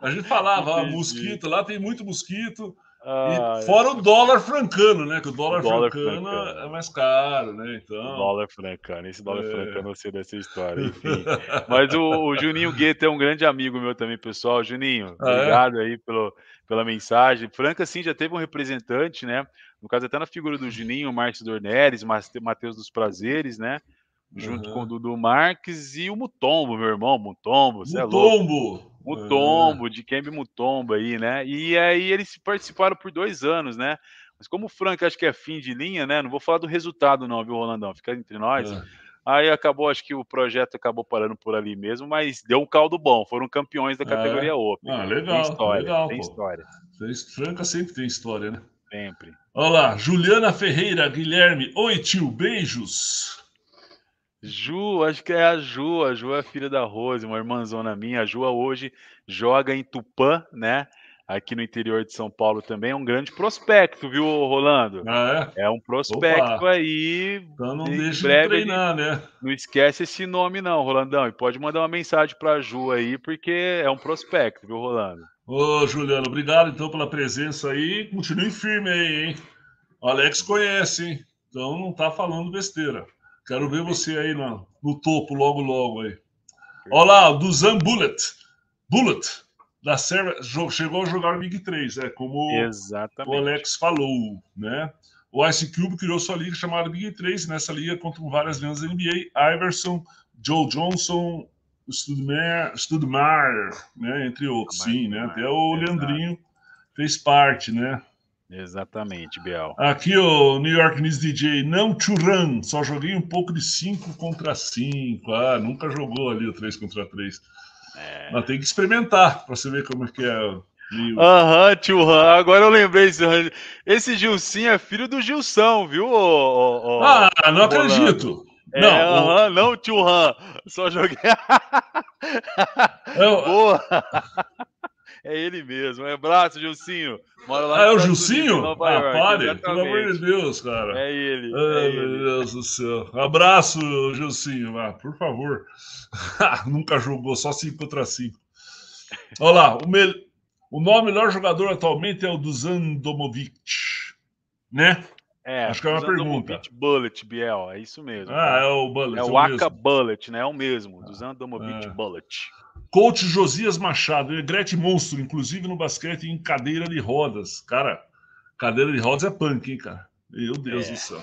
A gente falava, ó, mosquito, lá tem muito mosquito. Ah, fora é. o dólar francano, né? Que o dólar, o dólar francano, francano, é mais caro, né? Então... O dólar francano, esse dólar é. francano eu sei dessa história, enfim. Mas o, o Juninho Guetta é um grande amigo meu também, pessoal. Juninho, ah, é? obrigado é? aí pelo, pela mensagem. Franca, sim, já teve um representante, né? No caso, até na figura do Juninho, Marcos Dornelles, Matheus dos Prazeres, né? Junto uhum. com o Dudu Marques e o Mutombo, meu irmão, Mutombo, você é louco. Mutombo! Mutombo, é. de Kembe Mutombo aí, né? E aí eles participaram por dois anos, né? Mas como o Frank acho que é fim de linha, né? Não vou falar do resultado, não, viu, Rolandão? Fica entre nós. É. Aí acabou, acho que o projeto acabou parando por ali mesmo, mas deu um caldo bom. Foram campeões da é. categoria é. Open. Ah, legal. Tem história. Legal, tem história. Franca sempre tem história, né? Sempre. Olha lá, Juliana Ferreira, Guilherme. Oi, tio, beijos. Ju, acho que é a Ju. A Ju é a filha da Rose, uma irmãzona minha. A Ju hoje joga em Tupã, né? Aqui no interior de São Paulo também. É um grande prospecto, viu, Rolando? Ah, é? é um prospecto Opa. aí. Então não deixa breve, treinar, né? Não esquece esse nome, não, Rolandão. E pode mandar uma mensagem para a Ju aí, porque é um prospecto, viu, Rolando? Ô, Juliano, obrigado então pela presença aí. Continue firme aí, hein? O Alex conhece, hein? Então não tá falando besteira. Quero ver você aí no, no topo logo, logo aí. Olha lá, do Zan Bullet. Bullet. Da Serra, chegou a jogar o Big 3, É né? como Exatamente. o Alex falou. Né? O Ice Cube criou sua liga chamada Big 3. Nessa liga contam várias lendas da NBA. Iverson, Joe Johnson, Studmar, né? entre outros. Ah, sim, né? até é o Leandrinho fez parte, né? Exatamente, Biel. Aqui o New York News DJ, não Ran, só joguei um pouco de 5 contra 5. Ah, nunca jogou ali o 3 contra 3. É. Mas tem que experimentar para você ver como é que é. Aham, tio Han, agora eu lembrei. Esse Gilcinho é filho do Gilson, viu? O, o, ah, não acredito. É, não, o... não, tio Han, só joguei. Eu... Boa! É ele mesmo. Um é abraço, Gilcinho. Mora lá ah, é o Gilcinho? Ah, pare. Pelo amor de Deus, cara. É ele. Ai, é meu Deus do céu. Abraço, Gilcinho. Ah, por favor. Nunca jogou, só 5 contra 5. Olha lá, o, me... o nome melhor jogador atualmente é o Dusan Domovic, né? É, acho que é uma pergunta. Domovic Bullet, Biel, é isso mesmo. Ah, é o Bullet. É, é o, Aka mesmo. Bullet, né? É o mesmo, Dusan ah, Domovic é. Bullet. Coach Josias Machado, é Gretchen monstro, inclusive no basquete em cadeira de rodas. Cara, cadeira de rodas é punk, hein, cara? Meu Deus é. do céu.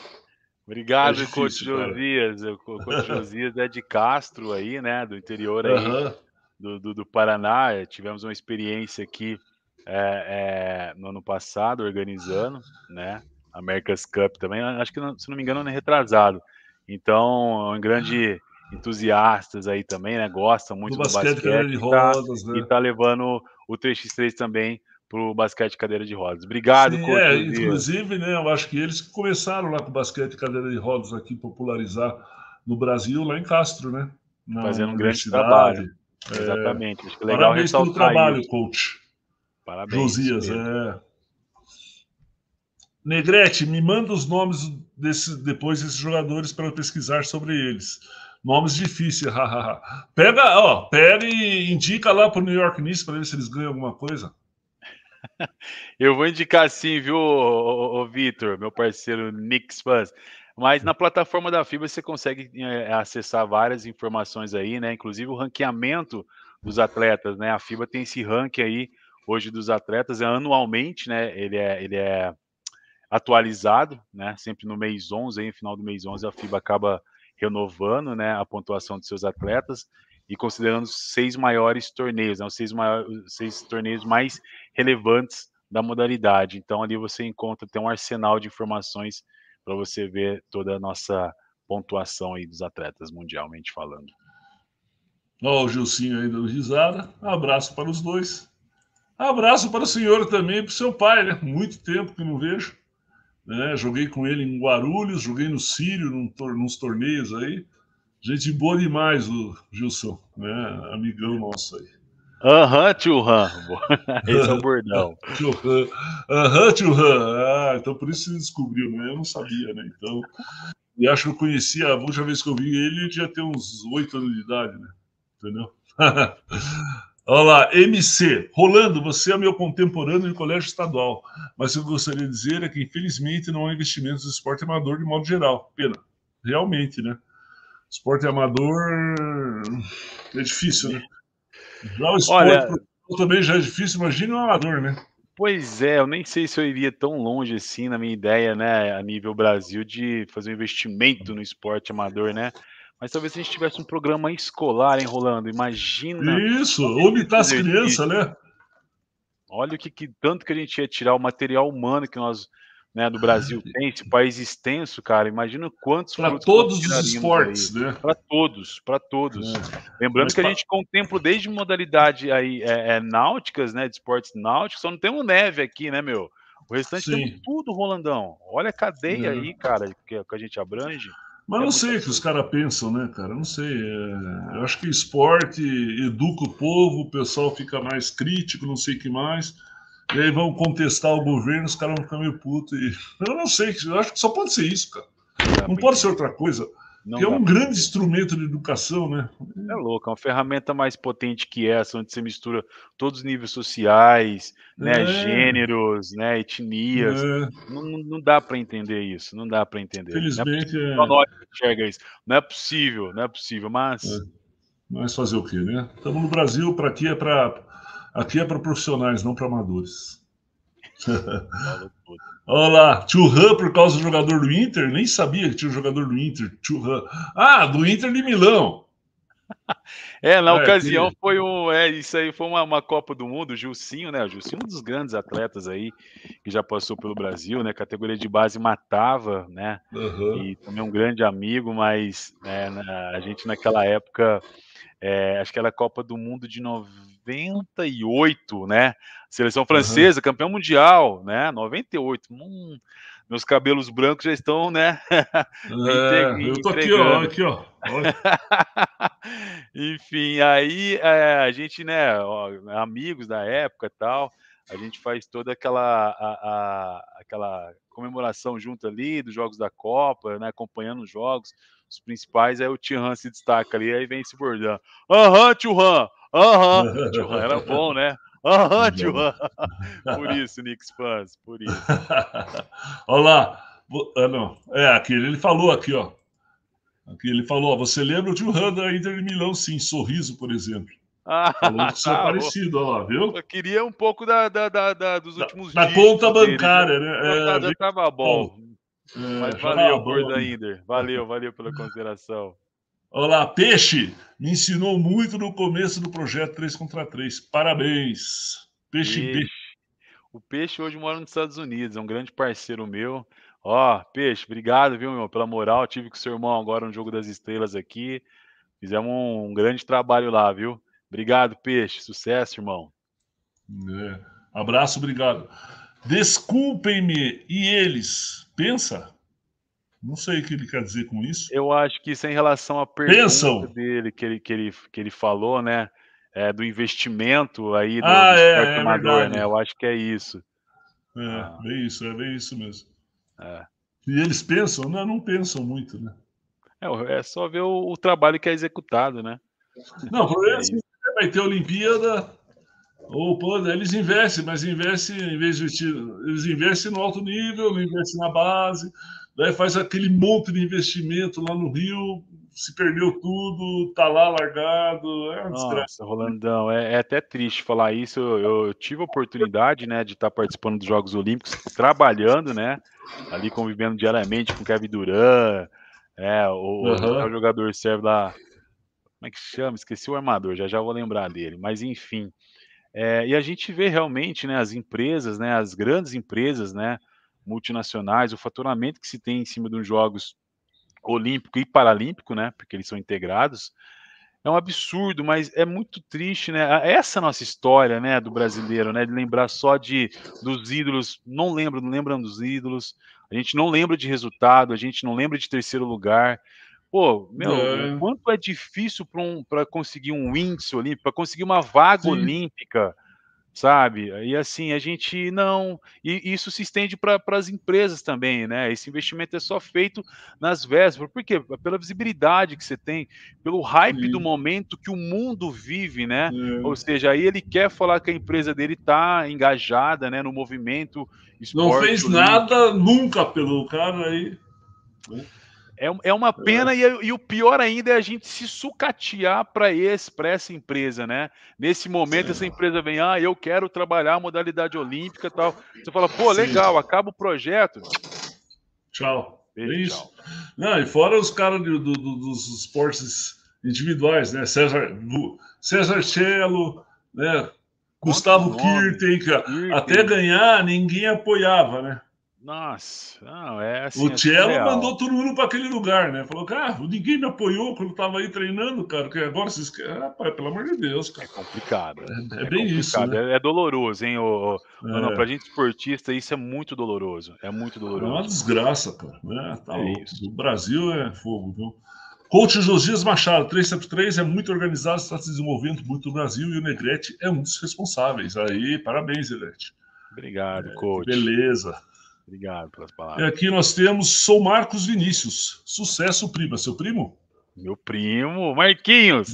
Obrigado, é difícil, Coach cara. Josias. O Coach Josias é de Castro aí, né? Do interior aí uhum. do, do, do, Paraná. É, tivemos uma experiência aqui é, é, no ano passado, organizando, né? America's Cup também. Acho que, se não me engano, é retrasado. Então, é um grande... Uhum entusiastas aí também, né? Gostam muito do, do basquete, cadeira de tá, rodas, tá, né? e tá levando o 3x3 também para o basquete cadeira de rodas. Obrigado, Sim, é, Inclusive, né, eu acho que eles começaram lá com o basquete cadeira de rodas aqui, popularizar no Brasil, lá em Castro, né? Na Fazendo um grande trabalho. É, Exatamente. Acho que legal Parabéns pelo trabalho, isso. coach. Parabéns. Josias, é. Negrete, me manda os nomes desse, depois desses jogadores para pesquisar sobre eles. Nomes difíceis, hahaha. pega, ó, pega e indica lá pro New York Knicks para ver se eles ganham alguma coisa. Eu vou indicar sim, viu, Vitor, meu parceiro Knicks Fans. Mas na plataforma da FIBA você consegue é, acessar várias informações aí, né? Inclusive o ranqueamento dos atletas, né? A FIBA tem esse ranking aí hoje dos atletas, é anualmente, né? Ele é, ele é atualizado, né? Sempre no mês 11, aí, no final do mês 11, a FIBA acaba renovando né, a pontuação de seus atletas e considerando os seis maiores torneios, né, os seis, maiores, seis torneios mais relevantes da modalidade. Então ali você encontra tem um arsenal de informações para você ver toda a nossa pontuação aí dos atletas mundialmente falando. Ó, o Gilcinho aí dando risada. Abraço para os dois. Abraço para o senhor também, para o seu pai, né? Muito tempo que não vejo. Né? Joguei com ele em Guarulhos, joguei no Sírio, num tor nos torneios aí. Gente boa demais, o Gilson, né? Amigão nosso aí. Aham, uhum, tio han Esse é o bordão. Aham, uhum, tio Ram. Ah, então por isso ele descobriu, né? Eu não sabia, né? Então, e acho que eu conhecia, a última vez que eu vi ele, ele já uns oito anos de idade, né? Entendeu? Olha lá, MC, Rolando, você é meu contemporâneo de colégio estadual, mas o eu gostaria de dizer é que, infelizmente, não há investimentos no esporte amador de modo geral. Pena, realmente, né? Esporte amador é difícil, né? Já o esporte Olha... também já é difícil, imagina o amador, né? Pois é, eu nem sei se eu iria tão longe assim na minha ideia, né, a nível Brasil, de fazer um investimento no esporte amador, né? Mas talvez se a gente tivesse um programa escolar enrolando, imagina. Isso, omitar as crianças, né? Olha o que, que, tanto que a gente ia tirar o material humano que nós, né, do Brasil tem, esse país extenso, cara. Imagina quantos para todos os esportes, aí. né? Para todos, para todos. É. Lembrando Mas que pra... a gente contempla desde modalidade aí é, é, náuticas, né, de esportes náuticos, só não temos neve aqui, né, meu? O restante Sim. tem tudo, Rolandão. Olha a cadeia é. aí, cara, que, que a gente abrange. Mas é não sei o que os caras pensam, né, cara? Não sei. É... Eu acho que esporte educa o povo, o pessoal fica mais crítico, não sei o que mais. E aí vão contestar o governo, os caras vão ficar meio putos. E... Eu não sei, eu acho que só pode ser isso, cara. Tá não pode ser outra coisa. Não que é um grande instrumento de educação, né? É louco, é uma ferramenta mais potente que essa, onde você mistura todos os níveis sociais, né, é. gêneros, né, etnias. É. Não, não dá para entender isso, não dá para entender. Felizmente, não é, nós Chega é. isso. Não é possível, não é possível, mas é. mas fazer o quê, né? Estamos no Brasil, para aqui é para aqui é para profissionais, não para amadores. Tá Olha lá, Churran por causa do jogador do Inter, nem sabia que tinha um jogador do Inter, Churran. Ah, do Inter de Milão. É, na é, ocasião que... foi um. É, isso aí foi uma, uma Copa do Mundo, o Gilcinho, né? Gilcinho, um dos grandes atletas aí que já passou pelo Brasil, né? Categoria de base matava, né? Uhum. E também um grande amigo, mas né, na, a gente naquela época é, acho que era a Copa do Mundo de 98, né? Seleção francesa, uhum. campeão mundial, né? 98. Hum, meus cabelos brancos já estão, né? É, eu tô aqui, ó, aqui, ó. Enfim, aí é, a gente, né, ó, amigos da época e tal, a gente faz toda aquela, a, a, aquela comemoração junto ali dos Jogos da Copa, né? Acompanhando os jogos principais, aí é o Tihan se destaca ali, aí vem esse bordão. Aham, uhum, tio Han! Aham, era bom, né? Aham, uhum, tio Han! Por isso, Knicks fans, por isso. Olá, ah, não, é aqui, ele falou aqui, ó. Aqui ele falou, ó, você lembra o tio Han da Inter de Milão, sim, sorriso, por exemplo. Ah, Falou que ah, parecido, ó, viu? Eu queria um pouco da, da, da, da dos últimos da, dias. Da conta bancária, dele, né? É, tava bom. bom Hum, Mas valeu, Gordo Valeu, valeu pela consideração. Olá, Peixe! Me ensinou muito no começo do projeto 3 contra 3. Parabéns! Peixe, peixe. peixe. O Peixe hoje mora nos Estados Unidos, é um grande parceiro meu. Ó, Peixe, obrigado, viu, meu, pela moral. Tive com o seu irmão agora no Jogo das Estrelas aqui. Fizemos um, um grande trabalho lá, viu? Obrigado, Peixe. Sucesso, irmão. É. Abraço, obrigado. Desculpem-me e eles. Pensa? Não sei o que ele quer dizer com isso. Eu acho que isso é em relação à pergunta Pensam. dele que ele, que, ele, que ele falou, né? É, do investimento aí do, ah, do é, é né? Eu acho que é isso. É, ah. bem é isso, é bem isso mesmo. É. E eles pensam? Não, não pensam muito, né? É, é só ver o, o trabalho que é executado, né? Não, é, vai ter Olimpíada, ou pode, eles investem, mas investem, em vez de eles investem no alto nível, investem na base, daí faz aquele monte de investimento lá no Rio, se perdeu tudo, tá lá largado, é uma Nossa, desgraça. Rolandão, é, é, até triste falar isso. Eu, eu, tive a oportunidade, né, de estar tá participando dos Jogos Olímpicos, trabalhando, né, ali convivendo diariamente com o Kevin Durant, é, o, uhum. o jogador serve lá, como é que chama? Esqueci o armador, já já vou lembrar dele, mas enfim. É, e a gente vê realmente né, as empresas, né, as grandes empresas né, multinacionais, o faturamento que se tem em cima dos Jogos Olímpico e Paralímpico, né, porque eles são integrados, é um absurdo, mas é muito triste, né? Essa nossa história, né, do brasileiro, né, de lembrar só de dos ídolos, não lembro, não lembram dos ídolos. A gente não lembra de resultado, a gente não lembra de terceiro lugar, Pô, meu, é. quanto é difícil para um, conseguir um índice olímpico, para conseguir uma vaga Sim. olímpica, sabe? E assim, a gente não. E isso se estende para as empresas também, né? Esse investimento é só feito nas vésperas. Por quê? Pela visibilidade que você tem, pelo hype Sim. do momento que o mundo vive, né? É. Ou seja, aí ele quer falar que a empresa dele está engajada né, no movimento. Esporte, não fez nada nunca pelo cara aí. Né? É, é uma é. pena e, e, o pior ainda é a gente se sucatear para essa empresa, né? Nesse momento, Sim. essa empresa vem, ah, eu quero trabalhar a modalidade olímpica e tal. Você fala, pô, legal, acaba o projeto. Tchau. É Beijo, é isso. Tchau. Não, e fora os caras do, do, dos esportes individuais, né? César, César Cello, né? Gustavo Kirten, até ganhar ninguém apoiava, né? Nossa, não, é assim. O Cello é mandou todo mundo para aquele lugar, né? Falou, cara, ah, ninguém me apoiou quando estava aí treinando, cara, que agora vocês. Ah, pai, pelo amor de Deus, cara. É complicado. É, é, é bem complicado. isso. Né? É, é, doloroso, hein, Para é. Não, pra gente esportista, isso é muito doloroso. É muito doloroso. É uma desgraça, cara. Né? Tá é O Brasil é fogo, viu? Coach Josias Machado, 373 é muito organizado, está se desenvolvendo muito no Brasil e o Negrete é um dos responsáveis. Aí, parabéns, Negrete. Obrigado, é, coach. Beleza. Obrigado pelas palavras. E aqui nós temos Sou Marcos Vinícius. Sucesso, prima. Seu primo? Meu primo, Marquinhos.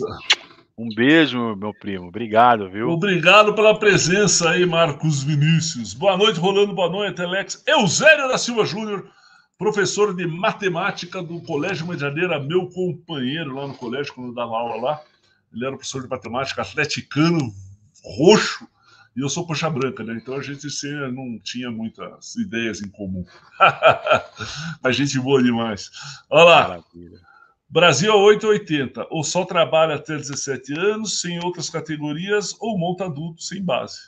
Um beijo, meu primo. Obrigado, viu? Obrigado pela presença aí, Marcos Vinícius. Boa noite, Rolando. Boa noite, Alex. Eusélio da Silva Júnior, professor de matemática do Colégio Medianeira, meu companheiro lá no colégio, quando eu dava aula lá. Ele era professor de matemática atleticano, roxo e eu sou poxa branca, né? Então a gente se, não tinha muitas ideias em comum. a gente boa demais. Olha lá. Maravilha. Brasil 880, é ou só trabalha até 17 anos, sem outras categorias, ou monta adulto sem base.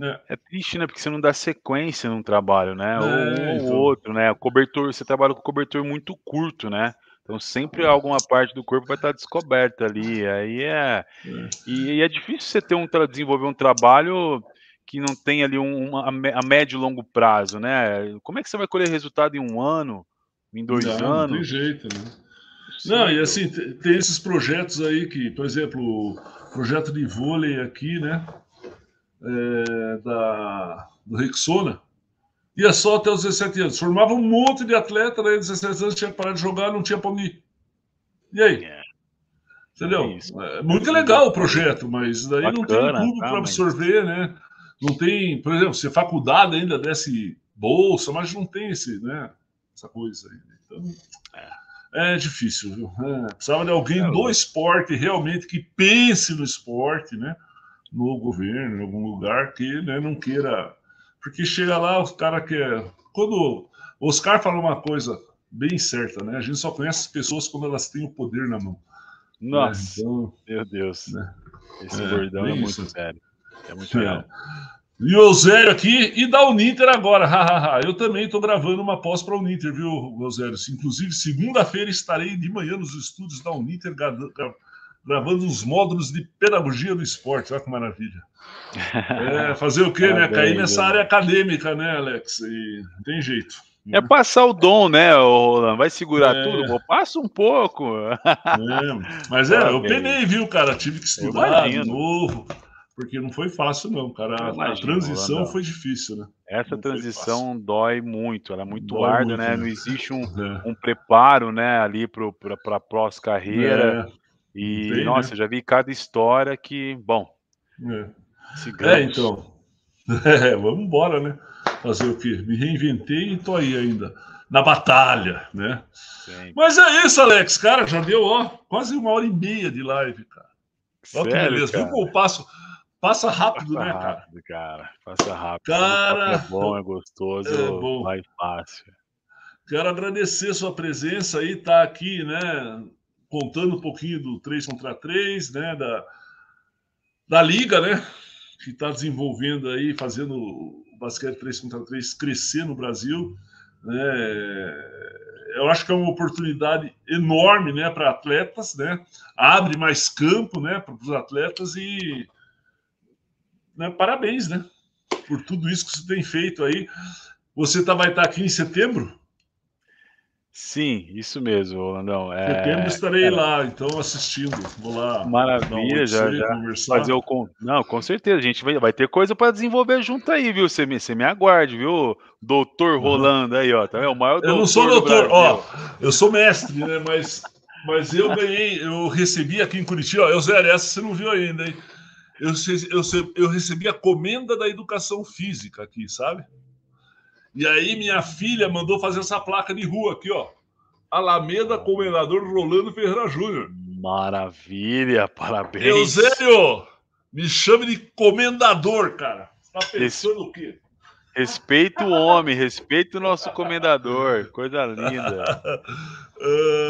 É. é triste, né? Porque você não dá sequência num trabalho, né? É, ou um então... ou outro, né? O cobertor, você trabalha com cobertor muito curto, né? Então sempre alguma parte do corpo vai estar descoberta ali. Aí é. E, uhum. e é difícil você ter um desenvolver um trabalho que não tem ali um, uma, a médio e longo prazo, né? Como é que você vai colher resultado em um ano, em dois não, anos? Não tem jeito, né? Sim, não, é e assim, tem esses projetos aí que, por exemplo, o projeto de vôlei aqui, né? É, da, do Rexona ia é só até os 17 anos. Formava um monte de atleta, daí 17 anos tinha que parar de jogar, não tinha para onde ir. E aí? É. Entendeu? É, é muito legal o projeto, mas daí Bacana, não tem tudo tá, para absorver, né? Não tem, por exemplo, se a faculdade ainda desse bolsa, mas não tem esse, né? Essa coisa aí. Né? Então, é, difícil, viu? É, precisava de alguém do esporte realmente que pense no esporte, né? No governo, em algum lugar que né, não queira porque chega lá, os caras que. É, quando Oscar fala uma coisa bem certa, né? A gente só conhece as pessoas quando elas têm o poder na mão. Nossa, né? então, meu Deus. Né? Esse é, gordão é muito sério. É muito é. sério real. E o Zério aqui e da Uninter agora, hahaha. Eu também estou gravando uma pós para a Uninter, viu, Zério? Inclusive, segunda-feira estarei de manhã nos estúdios da Uninter gravando os módulos de pedagogia do esporte. Olha que maravilha. É, fazer o quê, né? Cair nessa área acadêmica, né, Alex? E não tem jeito. Né? É passar o dom, né, Roland? Vai segurar é... tudo? Pô, passa um pouco. É, mas é, eu penei, viu, cara? Tive que estudar de novo, porque não foi fácil, não, cara. Imagino, a transição foi difícil, né? Essa não transição dói muito, ela é muito dói árdua, muito, né? né? Não existe um, é. um preparo, né, ali para a próxima carreira. É. E, nossa, já vi cada história que, bom. É, é então. É, vamos embora, né? Fazer o quê? Me reinventei e tô aí ainda. Na batalha, né? Mas é isso, Alex. Cara, já deu, ó, quase uma hora e meia de live, cara. Olha que beleza. Viu como passo. Passa rápido, passa né, cara? Rápido, cara? Passa rápido. Cara, é bom, é gostoso, é bom. vai fácil. Quero agradecer sua presença aí, tá aqui, né? contando um pouquinho do 3 contra 3, né, da, da Liga, né, que está desenvolvendo aí, fazendo o basquete 3 contra 3 crescer no Brasil. Né, eu acho que é uma oportunidade enorme né, para atletas, né, abre mais campo né, para os atletas e né, parabéns né, por tudo isso que você tem feito aí. Você tá, vai estar tá aqui em setembro? Sim, isso mesmo, Orlandão. É, Setembro estarei é... lá, então assistindo. Vou lá. Maravilha, já, já fazer o con... Não, com certeza, a gente vai, vai ter coisa para desenvolver junto aí, viu? Você me, você me aguarde, viu? Doutor Rolando aí, ó. Tá vendo? O maior eu não sou doutor, do ó. Eu sou mestre, né? Mas, mas eu ganhei, eu recebi aqui em Curitiba, ó, eu zero essa, você não viu ainda, hein? Eu, eu, eu recebi a comenda da educação física aqui, sabe? E aí minha filha mandou fazer essa placa de rua aqui, ó. Alameda Comendador Rolando Ferreira Júnior. Maravilha, parabéns. Eusélio, me chame de comendador, cara. tá pensando Esse... o quê? Respeita o homem, respeita o nosso comendador. Coisa linda.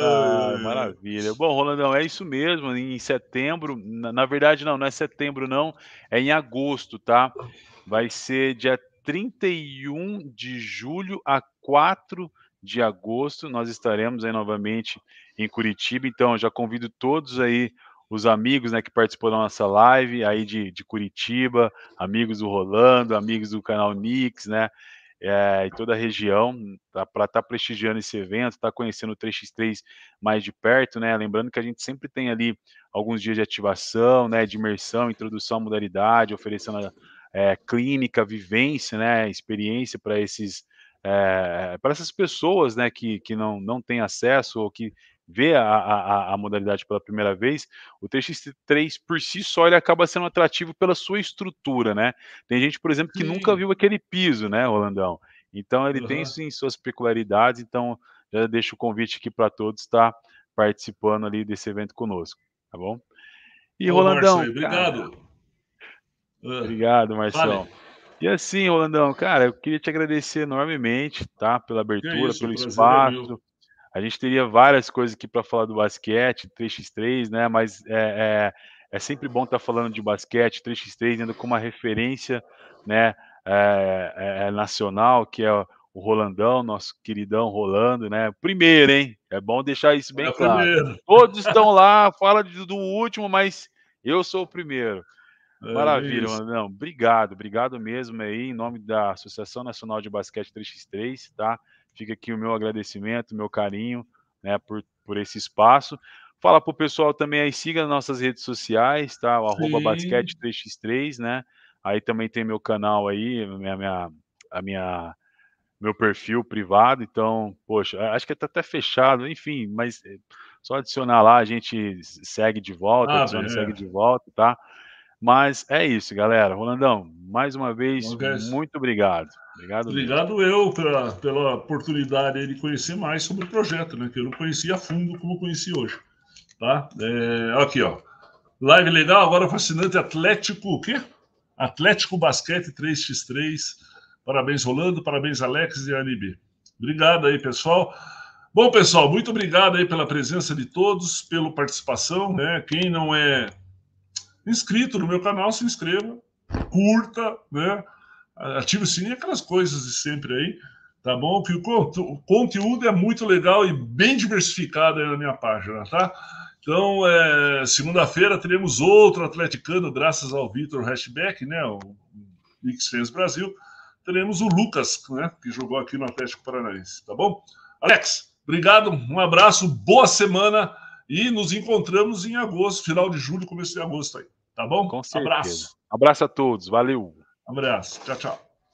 ah, maravilha. Bom, Rolandão, é isso mesmo. Em setembro, na, na, verdade, não, não é setembro, não. É em agosto, tá? Vai ser dia 31 de julho a 4 de agosto. Nós estaremos aí novamente em Curitiba. Então, já convido todos aí, os amigos né, que participaram da nossa live aí de, de Curitiba, amigos do Rolando, amigos do canal Nix, né? É, toda a região, tá, para estar tá prestigiando esse evento, estar tá conhecendo o 3x3 mais de perto, né? Lembrando que a gente sempre tem ali alguns dias de ativação, né? De imersão, introdução à modalidade, oferecendo a é, clínica, vivência, né, experiência para esses é, para essas pessoas né, que, que não, não têm acesso ou que vê a, a, a, modalidade pela primeira vez, o TX3 por si só ele acaba sendo atrativo pela sua estrutura, né? Tem gente, por exemplo, que Sim. nunca viu aquele piso, né, Rolandão? Então ele uhum. tem em suas peculiaridades, então já deixo o convite aqui para todos estar tá participando ali desse evento conosco, tá bom? E Ô, Rolandão, Marcio, obrigado. Cara, ah, Obrigado, Marcelo. Vale. E assim, Rolandão, cara, eu queria te agradecer enormemente, tá? Pela é abertura, é isso, pelo é espaço. É a gente teria várias coisas aqui para falar do basquete, 3x3, né? Mas é, é, é sempre bom estar tá falando de basquete, 3x3, indo com uma referência, né? É, nacional, que é o Rolandão, nosso queridão Rolando, né? Primeiro, hein? É bom deixar isso bem claro. Primeiro. Todos estão lá, fala do último, mas eu sou o primeiro. É Maravilha, é não. Obrigado, obrigado mesmo aí, em nome da Associação Nacional de Basquete 3x3, tá? Fica aqui o meu agradecimento, meu carinho, né, por, por esse espaço. Fala pro pessoal também aí, siga nossas redes sociais, tá? O arroba basquete 3x3, né? Aí também tem meu canal aí, minha, minha, a minha meu perfil privado, então, poxa, acho que tá até fechado, enfim, mas eh, só adicionar lá, a gente segue de volta, ah, adiciona, é. segue de volta, tá? Mas é isso, galera. Rolandão, mais uma vez, Bom, muito obrigado. Obrigado, obrigado eu pra, pela oportunidade de conhecer mais sobre o projeto, né? Que eu não conhecia a fundo como conheci hoje. Tá? É, aqui, ó. Live legal, agora fascinante Atlético, o quê? Atlético Basquete 3x3. Parabéns, Rolando. Parabéns, Alex e Anibi. Obrigado aí, pessoal. Bom, pessoal, muito obrigado aí pela presença de todos, pela participação. Né? Quem não é inscrito no meu canal, se inscreva, curta, né? Ative o sininho, aquelas coisas de sempre aí, tá bom? Que o conteúdo é muito legal e bem diversificado aí na minha página, tá? Então, é, segunda-feira teremos outro atleticano, graças ao Vitor Hashback, né? O Mix Fans Brasil. Teremos o Lucas, né? Que jogou aqui no Atlético Paranaense, tá bom? Alex, obrigado, um abraço, boa semana e nos encontramos em agosto, final de julho, começo de agosto aí. Tá bom? Com certeza. Abraço. Abraço a todos. Valeu. Abraço. Tchau, tchau.